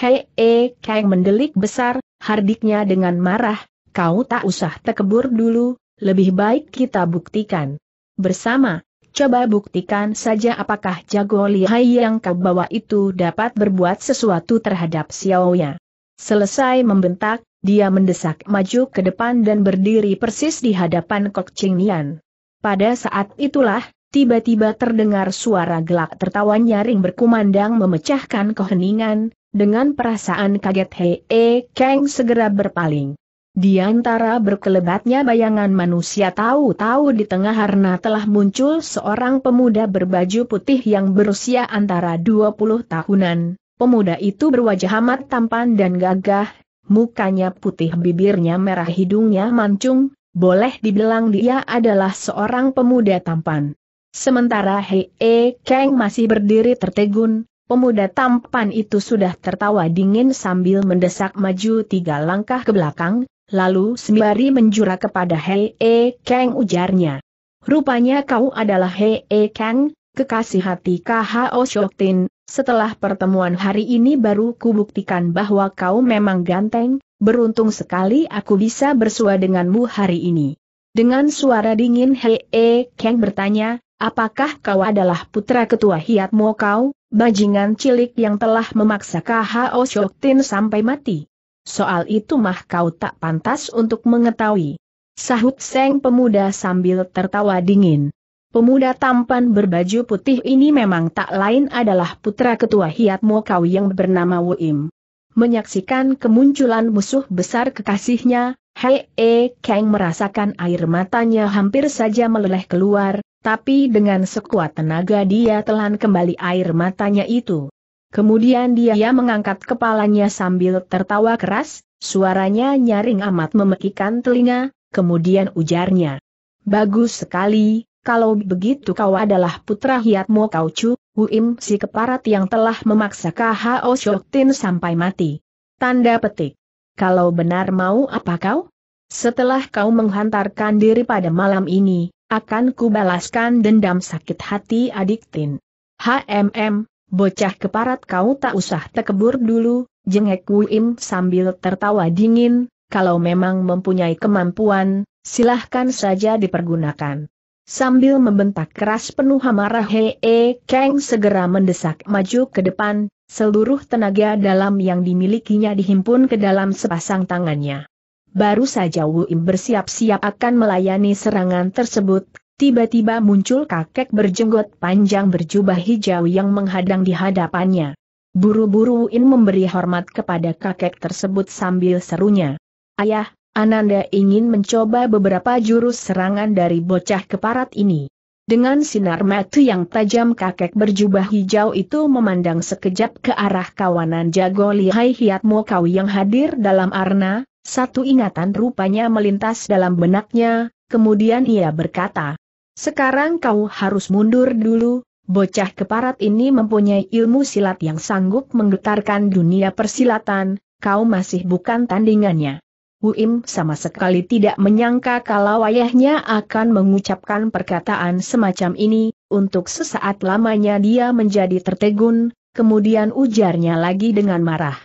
Hei, eh, Kang mendelik besar, hardiknya dengan marah, kau tak usah tekebur dulu, lebih baik kita buktikan. Bersama, coba buktikan saja apakah jago lihai yang kau bawa itu dapat berbuat sesuatu terhadap Xiaoya. Selesai membentak, dia mendesak maju ke depan dan berdiri persis di hadapan Kok Ching Nian. Pada saat itulah, tiba-tiba terdengar suara gelak tertawa nyaring berkumandang memecahkan keheningan, dengan perasaan kaget Hei E Kang segera berpaling. Di antara berkelebatnya bayangan manusia tahu-tahu di tengah harna telah muncul seorang pemuda berbaju putih yang berusia antara 20 tahunan. Pemuda itu berwajah amat tampan dan gagah, mukanya putih bibirnya merah hidungnya mancung, boleh dibilang dia adalah seorang pemuda tampan. Sementara Hei E Kang masih berdiri tertegun, Pemuda tampan itu sudah tertawa dingin sambil mendesak maju tiga langkah ke belakang, lalu sembari menjura kepada Hei E Kang ujarnya. Rupanya kau adalah Hei E Kang, kekasih hati KHO Shoktin, setelah pertemuan hari ini baru kubuktikan bahwa kau memang ganteng, beruntung sekali aku bisa bersua denganmu hari ini. Dengan suara dingin Hei E Kang bertanya, apakah kau adalah putra ketua hiatmu kau? Bajingan cilik yang telah memaksa KHO Shoktin sampai mati. Soal itu mah kau tak pantas untuk mengetahui. Sahut Seng pemuda sambil tertawa dingin. Pemuda tampan berbaju putih ini memang tak lain adalah putra ketua Hiat Mokau yang bernama Wuim. Menyaksikan kemunculan musuh besar kekasihnya, Hei E Kang merasakan air matanya hampir saja meleleh keluar, tapi dengan sekuat tenaga dia telan kembali air matanya itu. Kemudian dia mengangkat kepalanya sambil tertawa keras, suaranya nyaring amat memekikan telinga, kemudian ujarnya. Bagus sekali, kalau begitu kau adalah putra kau cu, Huim si keparat yang telah memaksa KHO Shoktin sampai mati. Tanda petik. Kalau benar mau apa kau? Setelah kau menghantarkan diri pada malam ini, akan kubalaskan dendam sakit hati adik Tin. HMM, bocah keparat kau tak usah tekebur dulu, jengek Wuim sambil tertawa dingin, kalau memang mempunyai kemampuan, silahkan saja dipergunakan. Sambil membentak keras penuh amarah Hee Kang segera mendesak maju ke depan, seluruh tenaga dalam yang dimilikinya dihimpun ke dalam sepasang tangannya. Baru saja Wu Im bersiap-siap akan melayani serangan tersebut, tiba-tiba muncul kakek berjenggot panjang berjubah hijau yang menghadang di hadapannya. Buru-buru Wu Im memberi hormat kepada kakek tersebut sambil serunya. Ayah, Ananda ingin mencoba beberapa jurus serangan dari bocah keparat ini. Dengan sinar mata yang tajam kakek berjubah hijau itu memandang sekejap ke arah kawanan jago lihai Hiatmo Kau yang hadir dalam arna, satu ingatan rupanya melintas dalam benaknya, kemudian ia berkata, Sekarang kau harus mundur dulu, bocah keparat ini mempunyai ilmu silat yang sanggup menggetarkan dunia persilatan, kau masih bukan tandingannya. Wuim sama sekali tidak menyangka kalau ayahnya akan mengucapkan perkataan semacam ini, untuk sesaat lamanya dia menjadi tertegun, kemudian ujarnya lagi dengan marah.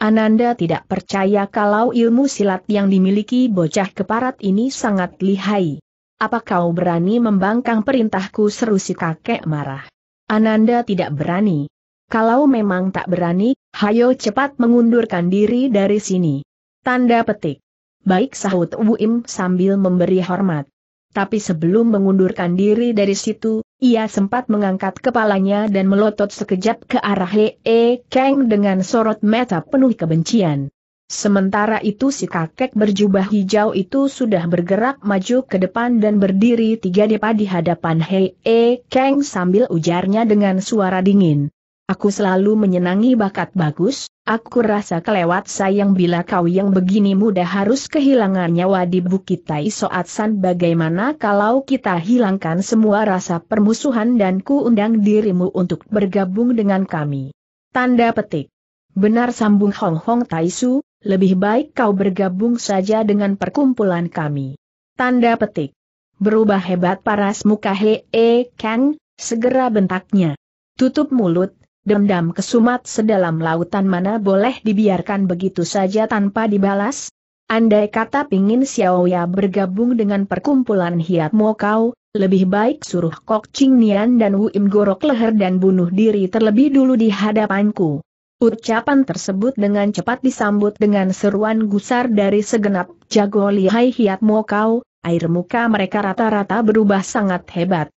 Ananda tidak percaya kalau ilmu silat yang dimiliki bocah keparat ini sangat lihai. Apa kau berani membangkang perintahku seru si kakek marah. Ananda tidak berani. Kalau memang tak berani, hayo cepat mengundurkan diri dari sini. Tanda petik. Baik sahut Uim sambil memberi hormat. Tapi sebelum mengundurkan diri dari situ, ia sempat mengangkat kepalanya dan melotot sekejap ke arah Hee Kang dengan sorot mata penuh kebencian. Sementara itu si kakek berjubah hijau itu sudah bergerak maju ke depan dan berdiri tiga depa di hadapan Hei e Kang sambil ujarnya dengan suara dingin. Aku selalu menyenangi bakat bagus, aku rasa kelewat sayang bila kau yang begini mudah harus kehilangan nyawa di Bukit Tai Soat San bagaimana kalau kita hilangkan semua rasa permusuhan dan ku undang dirimu untuk bergabung dengan kami. Tanda petik. Benar sambung Hong Hong Tai Su, lebih baik kau bergabung saja dengan perkumpulan kami. Tanda petik. Berubah hebat paras muka Hee Kang, segera bentaknya. Tutup mulut, dendam kesumat sedalam lautan mana boleh dibiarkan begitu saja tanpa dibalas? Andai kata pingin Xiaoya bergabung dengan perkumpulan Hiat Mokau, lebih baik suruh Kok Ching Nian dan Wu Im gorok leher dan bunuh diri terlebih dulu di hadapanku. Ucapan tersebut dengan cepat disambut dengan seruan gusar dari segenap jago lihai Hiat Mokau, air muka mereka rata-rata berubah sangat hebat.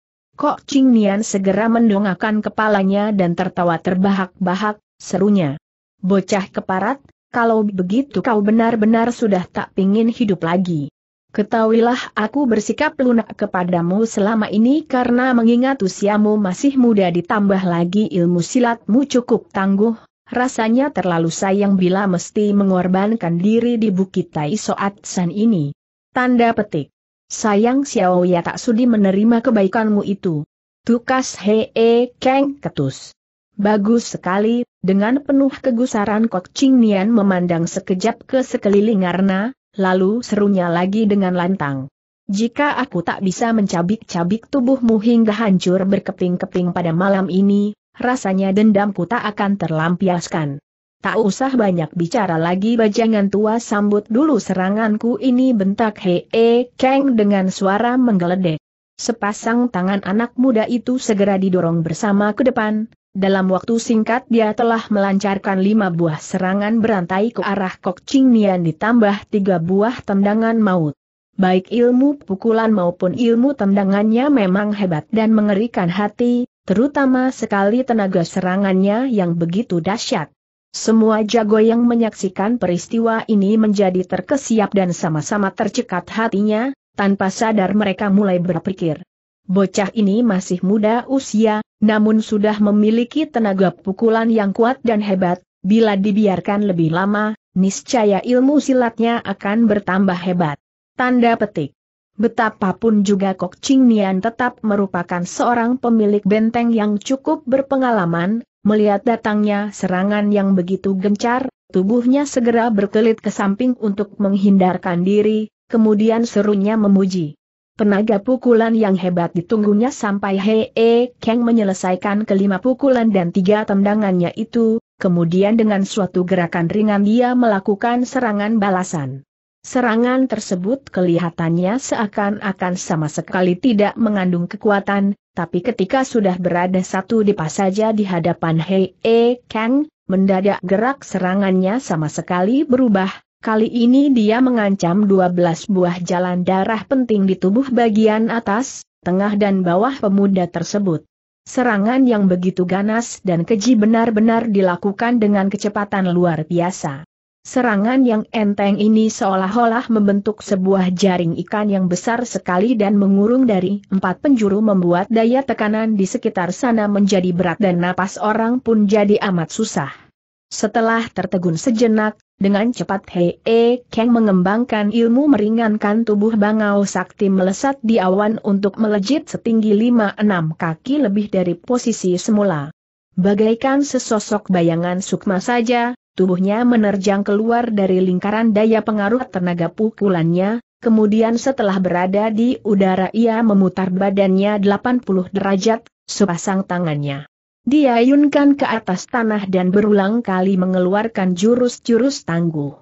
Kok Ching Nian segera mendongakkan kepalanya dan tertawa terbahak-bahak, serunya. Bocah keparat, kalau begitu kau benar-benar sudah tak pingin hidup lagi. Ketahuilah aku bersikap lunak kepadamu selama ini karena mengingat usiamu masih muda ditambah lagi ilmu silatmu cukup tangguh, rasanya terlalu sayang bila mesti mengorbankan diri di Bukit Tai Soat San ini. Tanda petik. Sayang Xiao Ya tak sudi menerima kebaikanmu itu. Tukas hee keng ketus. Bagus sekali, dengan penuh kegusaran Kok Ching Nian memandang sekejap ke sekeliling Arna, lalu serunya lagi dengan lantang. Jika aku tak bisa mencabik-cabik tubuhmu hingga hancur berkeping-keping pada malam ini, rasanya dendamku tak akan terlampiaskan. Tak usah banyak bicara lagi bajangan tua sambut dulu seranganku ini bentak hee keng dengan suara menggeledek. Sepasang tangan anak muda itu segera didorong bersama ke depan. Dalam waktu singkat dia telah melancarkan lima buah serangan berantai ke arah Kok Ching Nian ditambah tiga buah tendangan maut. Baik ilmu pukulan maupun ilmu tendangannya memang hebat dan mengerikan hati, terutama sekali tenaga serangannya yang begitu dahsyat. Semua jago yang menyaksikan peristiwa ini menjadi terkesiap dan sama-sama tercekat hatinya, tanpa sadar mereka mulai berpikir. Bocah ini masih muda usia, namun sudah memiliki tenaga pukulan yang kuat dan hebat, bila dibiarkan lebih lama, niscaya ilmu silatnya akan bertambah hebat. Tanda petik. Betapapun juga Kok Ching Nian tetap merupakan seorang pemilik benteng yang cukup berpengalaman, Melihat datangnya serangan yang begitu gencar, tubuhnya segera berkelit ke samping untuk menghindarkan diri, kemudian serunya memuji. Penaga pukulan yang hebat ditunggunya sampai Hee Kang menyelesaikan kelima pukulan dan tiga tendangannya itu, kemudian dengan suatu gerakan ringan dia melakukan serangan balasan. Serangan tersebut kelihatannya seakan-akan sama sekali tidak mengandung kekuatan, tapi ketika sudah berada satu di pas saja di hadapan Hei E Kang, mendadak gerak serangannya sama sekali berubah, kali ini dia mengancam 12 buah jalan darah penting di tubuh bagian atas, tengah dan bawah pemuda tersebut. Serangan yang begitu ganas dan keji benar-benar dilakukan dengan kecepatan luar biasa. Serangan yang enteng ini seolah-olah membentuk sebuah jaring ikan yang besar sekali dan mengurung dari empat penjuru membuat daya tekanan di sekitar sana menjadi berat dan napas orang pun jadi amat susah. Setelah tertegun sejenak, dengan cepat Hei e Kang mengembangkan ilmu meringankan tubuh Bangau Sakti melesat di awan untuk melejit setinggi 5-6 kaki lebih dari posisi semula. Bagaikan sesosok bayangan sukma saja, tubuhnya menerjang keluar dari lingkaran daya pengaruh tenaga pukulannya, kemudian setelah berada di udara ia memutar badannya 80 derajat, sepasang tangannya. Diayunkan ke atas tanah dan berulang kali mengeluarkan jurus-jurus tangguh.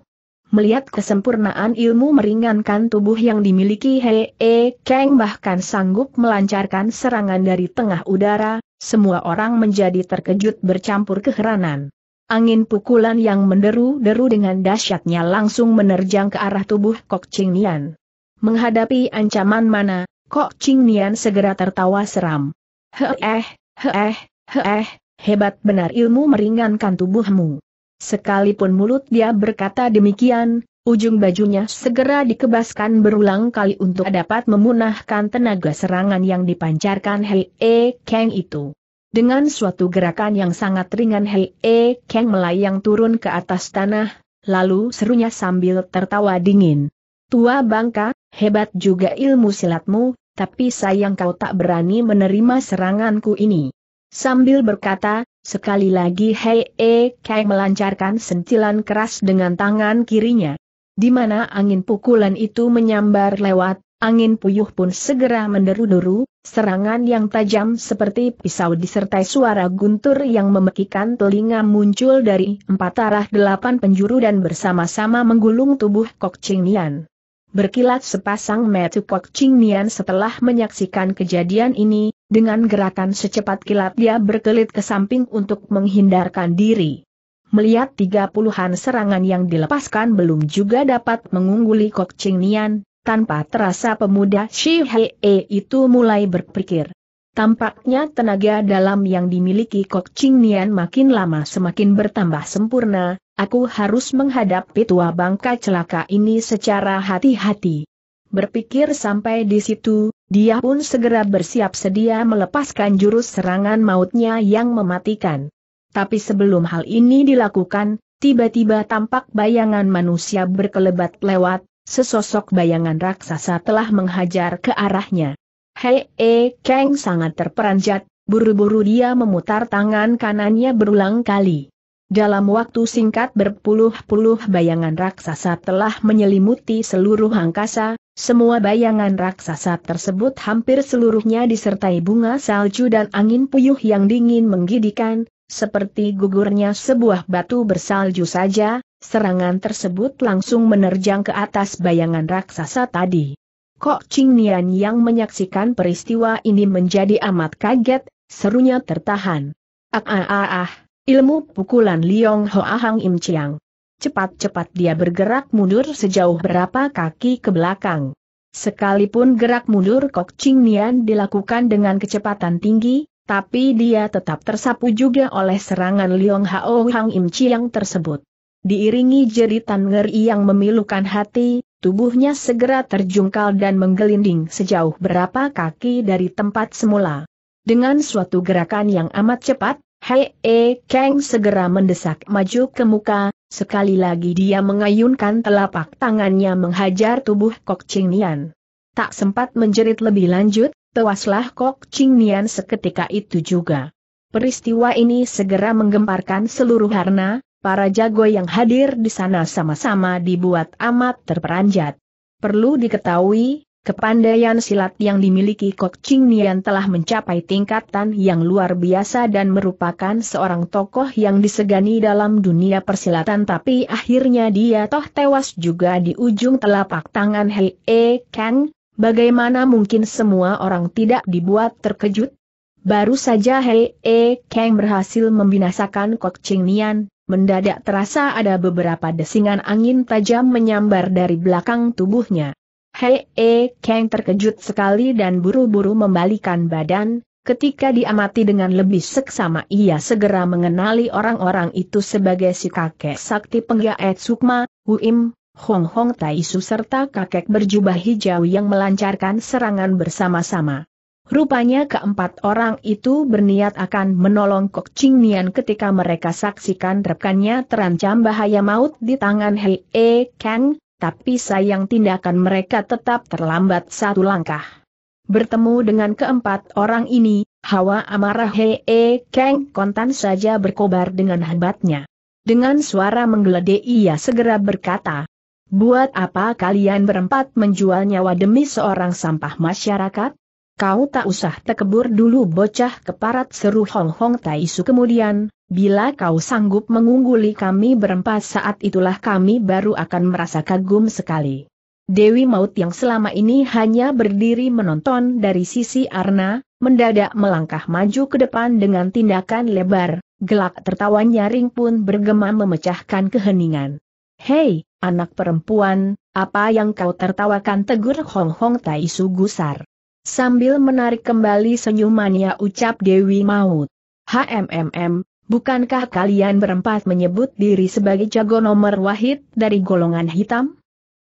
Melihat kesempurnaan ilmu meringankan tubuh yang dimiliki Hei -he e Kang bahkan sanggup melancarkan serangan dari tengah udara, semua orang menjadi terkejut bercampur keheranan. Angin pukulan yang menderu-deru dengan dahsyatnya langsung menerjang ke arah tubuh Kok Ching Nian. Menghadapi ancaman mana, Kok Ching Nian segera tertawa seram. Eh, eh, he eh, hebat benar ilmu meringankan tubuhmu. Sekalipun mulut dia berkata demikian, ujung bajunya segera dikebaskan berulang kali untuk dapat memunahkan tenaga serangan yang dipancarkan Hei E Kang itu. Dengan suatu gerakan yang sangat ringan Hei E Kang melayang turun ke atas tanah, lalu serunya sambil tertawa dingin. Tua bangka, hebat juga ilmu silatmu, tapi sayang kau tak berani menerima seranganku ini. Sambil berkata, sekali lagi Hei E Kang melancarkan sentilan keras dengan tangan kirinya. Di mana angin pukulan itu menyambar lewat, Angin puyuh pun segera menderu-deru, serangan yang tajam seperti pisau disertai suara guntur yang memekikan telinga muncul dari empat arah delapan penjuru dan bersama-sama menggulung tubuh Kok Ching Nian. Berkilat sepasang metu Kok Ching Nian setelah menyaksikan kejadian ini, dengan gerakan secepat kilat dia berkelit ke samping untuk menghindarkan diri. Melihat tiga puluhan serangan yang dilepaskan belum juga dapat mengungguli Kok Ching Nian, tanpa terasa pemuda Shi Hei e itu mulai berpikir. Tampaknya tenaga dalam yang dimiliki Kok Ching Nian makin lama semakin bertambah sempurna, aku harus menghadapi tua bangka celaka ini secara hati-hati. Berpikir sampai di situ, dia pun segera bersiap sedia melepaskan jurus serangan mautnya yang mematikan. Tapi sebelum hal ini dilakukan, tiba-tiba tampak bayangan manusia berkelebat lewat, Sesosok bayangan raksasa telah menghajar ke arahnya. Hei, e, eh, Kang sangat terperanjat, buru-buru dia memutar tangan kanannya berulang kali. Dalam waktu singkat berpuluh-puluh bayangan raksasa telah menyelimuti seluruh angkasa, semua bayangan raksasa tersebut hampir seluruhnya disertai bunga salju dan angin puyuh yang dingin menggidikan, seperti gugurnya sebuah batu bersalju saja, Serangan tersebut langsung menerjang ke atas bayangan raksasa tadi. Kok Ching Nian yang menyaksikan peristiwa ini menjadi amat kaget, serunya tertahan. Ah ah ah ah, ilmu pukulan Liong Hoa Hang Im Chiang. Cepat-cepat dia bergerak mundur sejauh berapa kaki ke belakang. Sekalipun gerak mundur Kok Ching Nian dilakukan dengan kecepatan tinggi, tapi dia tetap tersapu juga oleh serangan Liong Hao Hang Im Chiang tersebut. Diiringi jeritan ngeri yang memilukan hati, tubuhnya segera terjungkal dan menggelinding sejauh berapa kaki dari tempat semula. Dengan suatu gerakan yang amat cepat, Hei E Kang segera mendesak maju ke muka, sekali lagi dia mengayunkan telapak tangannya menghajar tubuh Kok Ching Nian. Tak sempat menjerit lebih lanjut, tewaslah Kok Ching Nian seketika itu juga. Peristiwa ini segera menggemparkan seluruh harna, para jago yang hadir di sana sama-sama dibuat amat terperanjat. Perlu diketahui, kepandaian silat yang dimiliki Kok Ching Nian telah mencapai tingkatan yang luar biasa dan merupakan seorang tokoh yang disegani dalam dunia persilatan tapi akhirnya dia toh tewas juga di ujung telapak tangan Hei E Kang, bagaimana mungkin semua orang tidak dibuat terkejut? Baru saja Hei E Kang berhasil membinasakan Kok Ching Nian, mendadak terasa ada beberapa desingan angin tajam menyambar dari belakang tubuhnya. Hei E Kang terkejut sekali dan buru-buru membalikan badan, ketika diamati dengan lebih seksama ia segera mengenali orang-orang itu sebagai si kakek sakti penggaet Sukma, Huim, Hong Hong Taisu serta kakek berjubah hijau yang melancarkan serangan bersama-sama. Rupanya keempat orang itu berniat akan menolong Kok Ching Nian ketika mereka saksikan rekannya terancam bahaya maut di tangan Hei E Kang, tapi sayang tindakan mereka tetap terlambat satu langkah. Bertemu dengan keempat orang ini, hawa amarah Hei E Kang kontan saja berkobar dengan hebatnya. Dengan suara menggeledek ia segera berkata, Buat apa kalian berempat menjual nyawa demi seorang sampah masyarakat? Kau tak usah tekebur dulu bocah keparat seru Hong Hong Tai Su kemudian, bila kau sanggup mengungguli kami berempat saat itulah kami baru akan merasa kagum sekali. Dewi Maut yang selama ini hanya berdiri menonton dari sisi Arna, mendadak melangkah maju ke depan dengan tindakan lebar, gelak tertawa nyaring pun bergema memecahkan keheningan. Hei, anak perempuan, apa yang kau tertawakan tegur Hong Hong Tai Su gusar. Sambil menarik kembali senyumannya ucap Dewi Maut. HMMM, bukankah kalian berempat menyebut diri sebagai jago nomor wahid dari golongan hitam?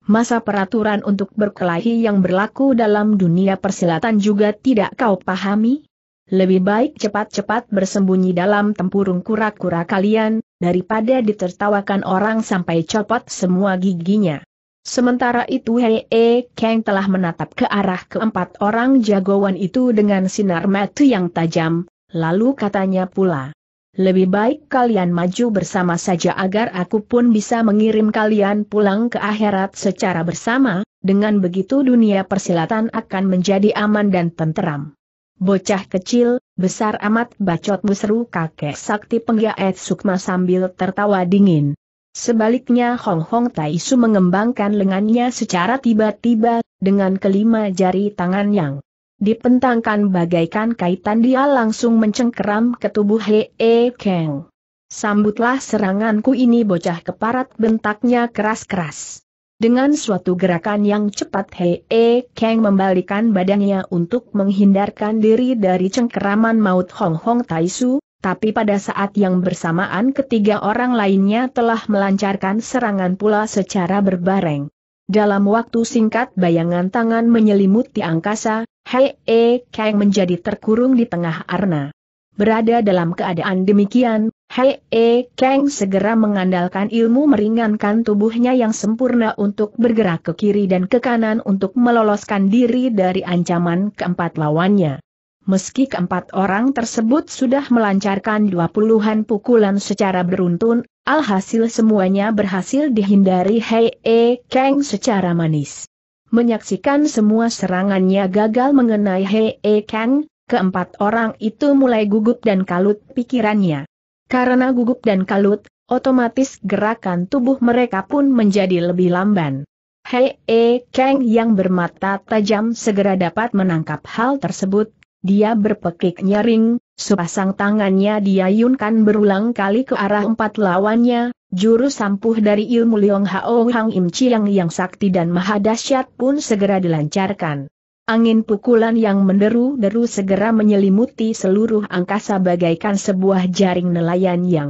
Masa peraturan untuk berkelahi yang berlaku dalam dunia persilatan juga tidak kau pahami? Lebih baik cepat-cepat bersembunyi dalam tempurung kura-kura kalian, daripada ditertawakan orang sampai copot semua giginya. Sementara itu Hei E Kang telah menatap ke arah keempat orang jagoan itu dengan sinar mata yang tajam, lalu katanya pula. Lebih baik kalian maju bersama saja agar aku pun bisa mengirim kalian pulang ke akhirat secara bersama, dengan begitu dunia persilatan akan menjadi aman dan tenteram. Bocah kecil, besar amat bacot seru kakek sakti penggaet sukma sambil tertawa dingin. Sebaliknya Hong Hong Taisu mengembangkan lengannya secara tiba-tiba, dengan kelima jari tangan yang dipentangkan bagaikan kaitan dia langsung mencengkeram ke tubuh Hee E Kang. Sambutlah seranganku ini bocah keparat bentaknya keras-keras. Dengan suatu gerakan yang cepat Hee E Kang membalikan badannya untuk menghindarkan diri dari cengkeraman maut Hong Hong Taisu, tapi pada saat yang bersamaan ketiga orang lainnya telah melancarkan serangan pula secara berbareng. Dalam waktu singkat bayangan tangan menyelimuti angkasa, Hei E Kang menjadi terkurung di tengah arna. Berada dalam keadaan demikian, Hei E Kang segera mengandalkan ilmu meringankan tubuhnya yang sempurna untuk bergerak ke kiri dan ke kanan untuk meloloskan diri dari ancaman keempat lawannya. Meski keempat orang tersebut sudah melancarkan dua puluhan pukulan secara beruntun, alhasil semuanya berhasil dihindari Hei E Kang secara manis. Menyaksikan semua serangannya gagal mengenai Hei E Kang, keempat orang itu mulai gugup dan kalut pikirannya. Karena gugup dan kalut, otomatis gerakan tubuh mereka pun menjadi lebih lamban. Hei E Kang yang bermata tajam segera dapat menangkap hal tersebut, dia berpekik nyaring, sepasang tangannya diayunkan berulang kali ke arah empat lawannya, jurus sampuh dari ilmu Leong Hao Hang Im Chiang yang sakti dan maha dahsyat pun segera dilancarkan. Angin pukulan yang menderu-deru segera menyelimuti seluruh angkasa bagaikan sebuah jaring nelayan yang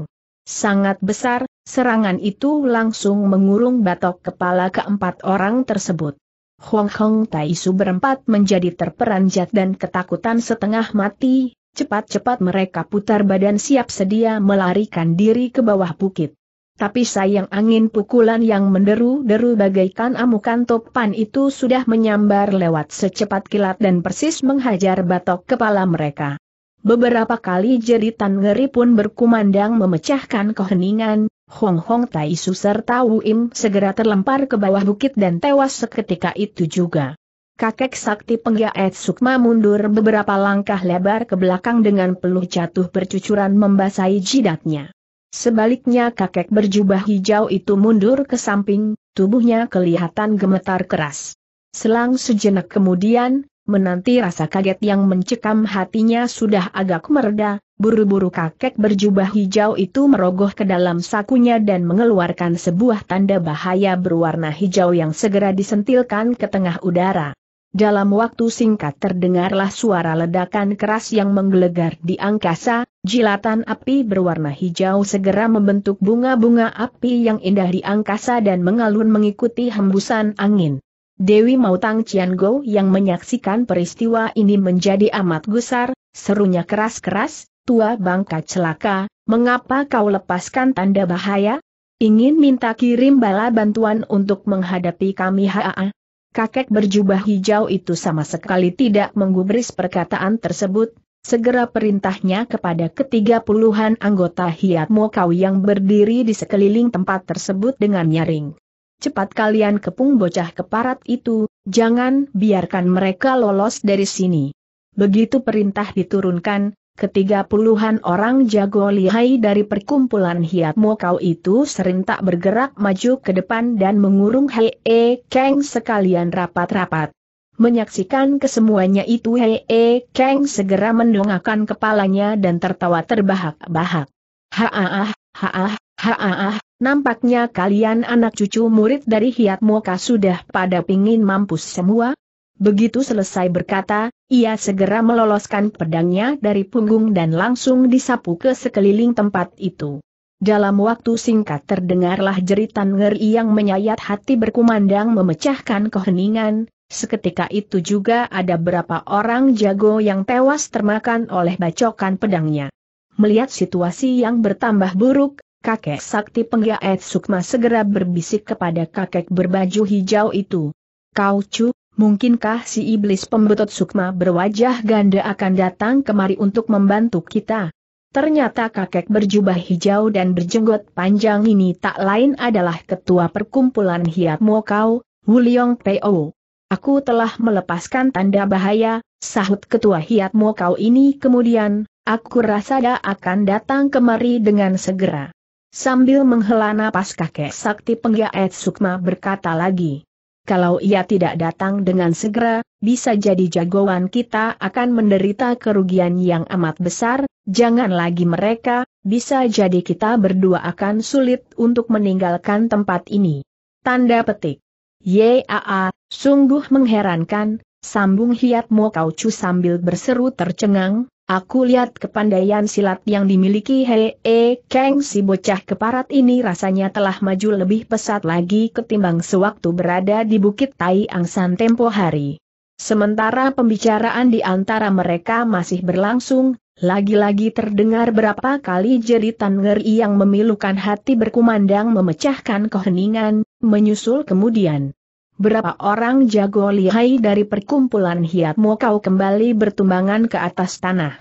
sangat besar, serangan itu langsung mengurung batok kepala keempat orang tersebut. Huang Hong Tai Su berempat menjadi terperanjat dan ketakutan setengah mati, cepat-cepat mereka putar badan siap sedia melarikan diri ke bawah bukit. Tapi sayang angin pukulan yang menderu-deru bagaikan amukan topan itu sudah menyambar lewat secepat kilat dan persis menghajar batok kepala mereka. Beberapa kali jeritan ngeri pun berkumandang memecahkan keheningan, Hong Hong Tai Su serta Wu Im segera terlempar ke bawah bukit dan tewas seketika itu juga. Kakek sakti penggaet Sukma mundur beberapa langkah lebar ke belakang dengan peluh jatuh bercucuran membasahi jidatnya. Sebaliknya kakek berjubah hijau itu mundur ke samping, tubuhnya kelihatan gemetar keras. Selang sejenak kemudian, menanti rasa kaget yang mencekam hatinya sudah agak mereda, Buru-buru kakek berjubah hijau itu merogoh ke dalam sakunya dan mengeluarkan sebuah tanda bahaya berwarna hijau yang segera disentilkan ke tengah udara. Dalam waktu singkat terdengarlah suara ledakan keras yang menggelegar di angkasa, jilatan api berwarna hijau segera membentuk bunga-bunga api yang indah di angkasa dan mengalun mengikuti hembusan angin. Dewi Mautang Go yang menyaksikan peristiwa ini menjadi amat gusar, serunya keras-keras, tua bangka celaka, mengapa kau lepaskan tanda bahaya? Ingin minta kirim bala bantuan untuk menghadapi kami haa? Kakek berjubah hijau itu sama sekali tidak menggubris perkataan tersebut, Segera perintahnya kepada ketiga puluhan anggota Hiat Mokau yang berdiri di sekeliling tempat tersebut dengan nyaring. Cepat kalian kepung bocah keparat itu, jangan biarkan mereka lolos dari sini. Begitu perintah diturunkan, Ketiga puluhan orang jago lihai dari perkumpulan Hiat Mokau itu serentak bergerak maju ke depan dan mengurung Hei E Kang sekalian rapat-rapat. Menyaksikan kesemuanya itu Hei Hee Kang segera mendongakkan kepalanya dan tertawa terbahak-bahak. Haah, haah, haah. nampaknya kalian anak cucu murid dari Hiat Moka sudah pada pingin mampus semua, Begitu selesai berkata, ia segera meloloskan pedangnya dari punggung dan langsung disapu ke sekeliling tempat itu. Dalam waktu singkat terdengarlah jeritan ngeri yang menyayat hati berkumandang memecahkan keheningan, seketika itu juga ada beberapa orang jago yang tewas termakan oleh bacokan pedangnya. Melihat situasi yang bertambah buruk, kakek sakti penggaet Sukma segera berbisik kepada kakek berbaju hijau itu. Kau cu, Mungkinkah si iblis pembetot sukma berwajah ganda akan datang kemari untuk membantu kita? Ternyata kakek berjubah hijau dan berjenggot panjang ini tak lain adalah ketua perkumpulan Hiat Mokau, Wuliong Peo. Aku telah melepaskan tanda bahaya, sahut ketua Hiat Mokau ini kemudian, aku rasa dia akan datang kemari dengan segera. Sambil menghela napas kakek sakti penggaet Sukma berkata lagi kalau ia tidak datang dengan segera, bisa jadi jagoan kita akan menderita kerugian yang amat besar, jangan lagi mereka, bisa jadi kita berdua akan sulit untuk meninggalkan tempat ini. Tanda petik. Yaa, sungguh mengherankan, sambung Hiat Mo Kau cu sambil berseru tercengang, Aku lihat kepandaian silat yang dimiliki Hei -e Kang si bocah keparat ini rasanya telah maju lebih pesat lagi ketimbang sewaktu berada di Bukit Tai Angsan tempo hari. Sementara pembicaraan di antara mereka masih berlangsung, lagi-lagi terdengar berapa kali jeritan ngeri yang memilukan hati berkumandang memecahkan keheningan, menyusul kemudian. Berapa orang jago lihai dari perkumpulan hiatmu kau kembali bertumbangan ke atas tanah.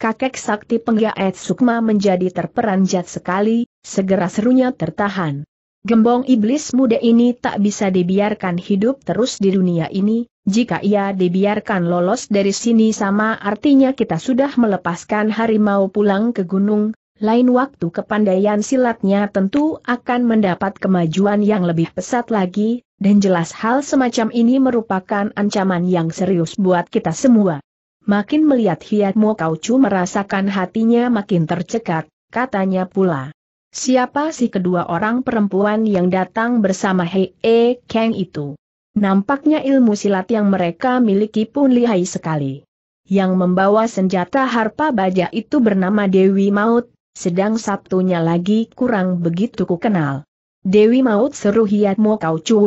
Kakek sakti penggaet sukma menjadi terperanjat sekali, segera serunya tertahan. Gembong iblis muda ini tak bisa dibiarkan hidup terus di dunia ini, jika ia dibiarkan lolos dari sini sama artinya kita sudah melepaskan harimau pulang ke gunung, lain waktu kepandaian silatnya tentu akan mendapat kemajuan yang lebih pesat lagi, dan jelas hal semacam ini merupakan ancaman yang serius buat kita semua. Makin melihat Hiat Mo cuma merasakan hatinya makin tercekat, katanya pula. Siapa sih kedua orang perempuan yang datang bersama Hei E Kang itu? Nampaknya ilmu silat yang mereka miliki pun lihai sekali. Yang membawa senjata harpa baja itu bernama Dewi Maut, sedang Sabtunya lagi kurang begitu ku kenal. Dewi Maut seru hiatmu kau Chu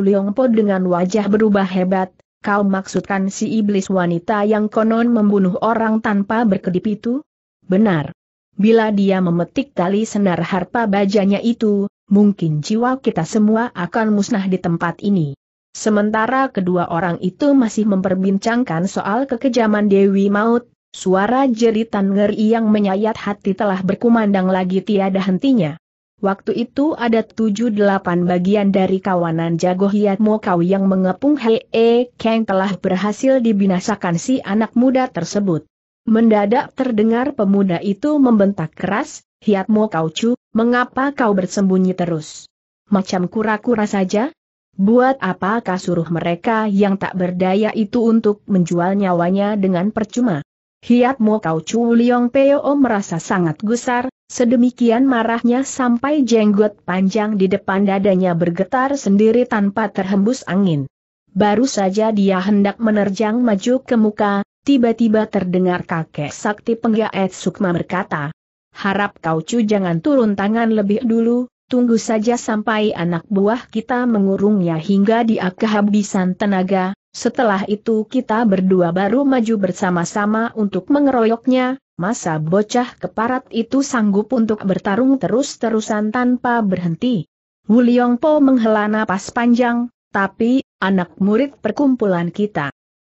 dengan wajah berubah hebat, kau maksudkan si iblis wanita yang konon membunuh orang tanpa berkedip itu? Benar. Bila dia memetik tali senar harpa bajanya itu, mungkin jiwa kita semua akan musnah di tempat ini. Sementara kedua orang itu masih memperbincangkan soal kekejaman Dewi Maut, suara jeritan ngeri yang menyayat hati telah berkumandang lagi tiada hentinya. Waktu itu ada tujuh delapan bagian dari kawanan jago Hiat Mokau yang mengepung Hei Hee Kang telah berhasil dibinasakan si anak muda tersebut. Mendadak terdengar pemuda itu membentak keras, Hiat Mokau Chu, mengapa kau bersembunyi terus? Macam kura-kura saja? Buat apa kau suruh mereka yang tak berdaya itu untuk menjual nyawanya dengan percuma? Hiat Mokau Chu Liong Peo merasa sangat gusar, Sedemikian marahnya sampai jenggot panjang di depan dadanya bergetar sendiri tanpa terhembus angin. Baru saja dia hendak menerjang maju ke muka, tiba-tiba terdengar kakek sakti penggaet Sukma berkata, Harap kau cu jangan turun tangan lebih dulu, tunggu saja sampai anak buah kita mengurungnya hingga dia kehabisan tenaga, setelah itu kita berdua baru maju bersama-sama untuk mengeroyoknya, masa bocah keparat itu sanggup untuk bertarung terus-terusan tanpa berhenti. Wu Po menghela napas panjang, tapi, anak murid perkumpulan kita.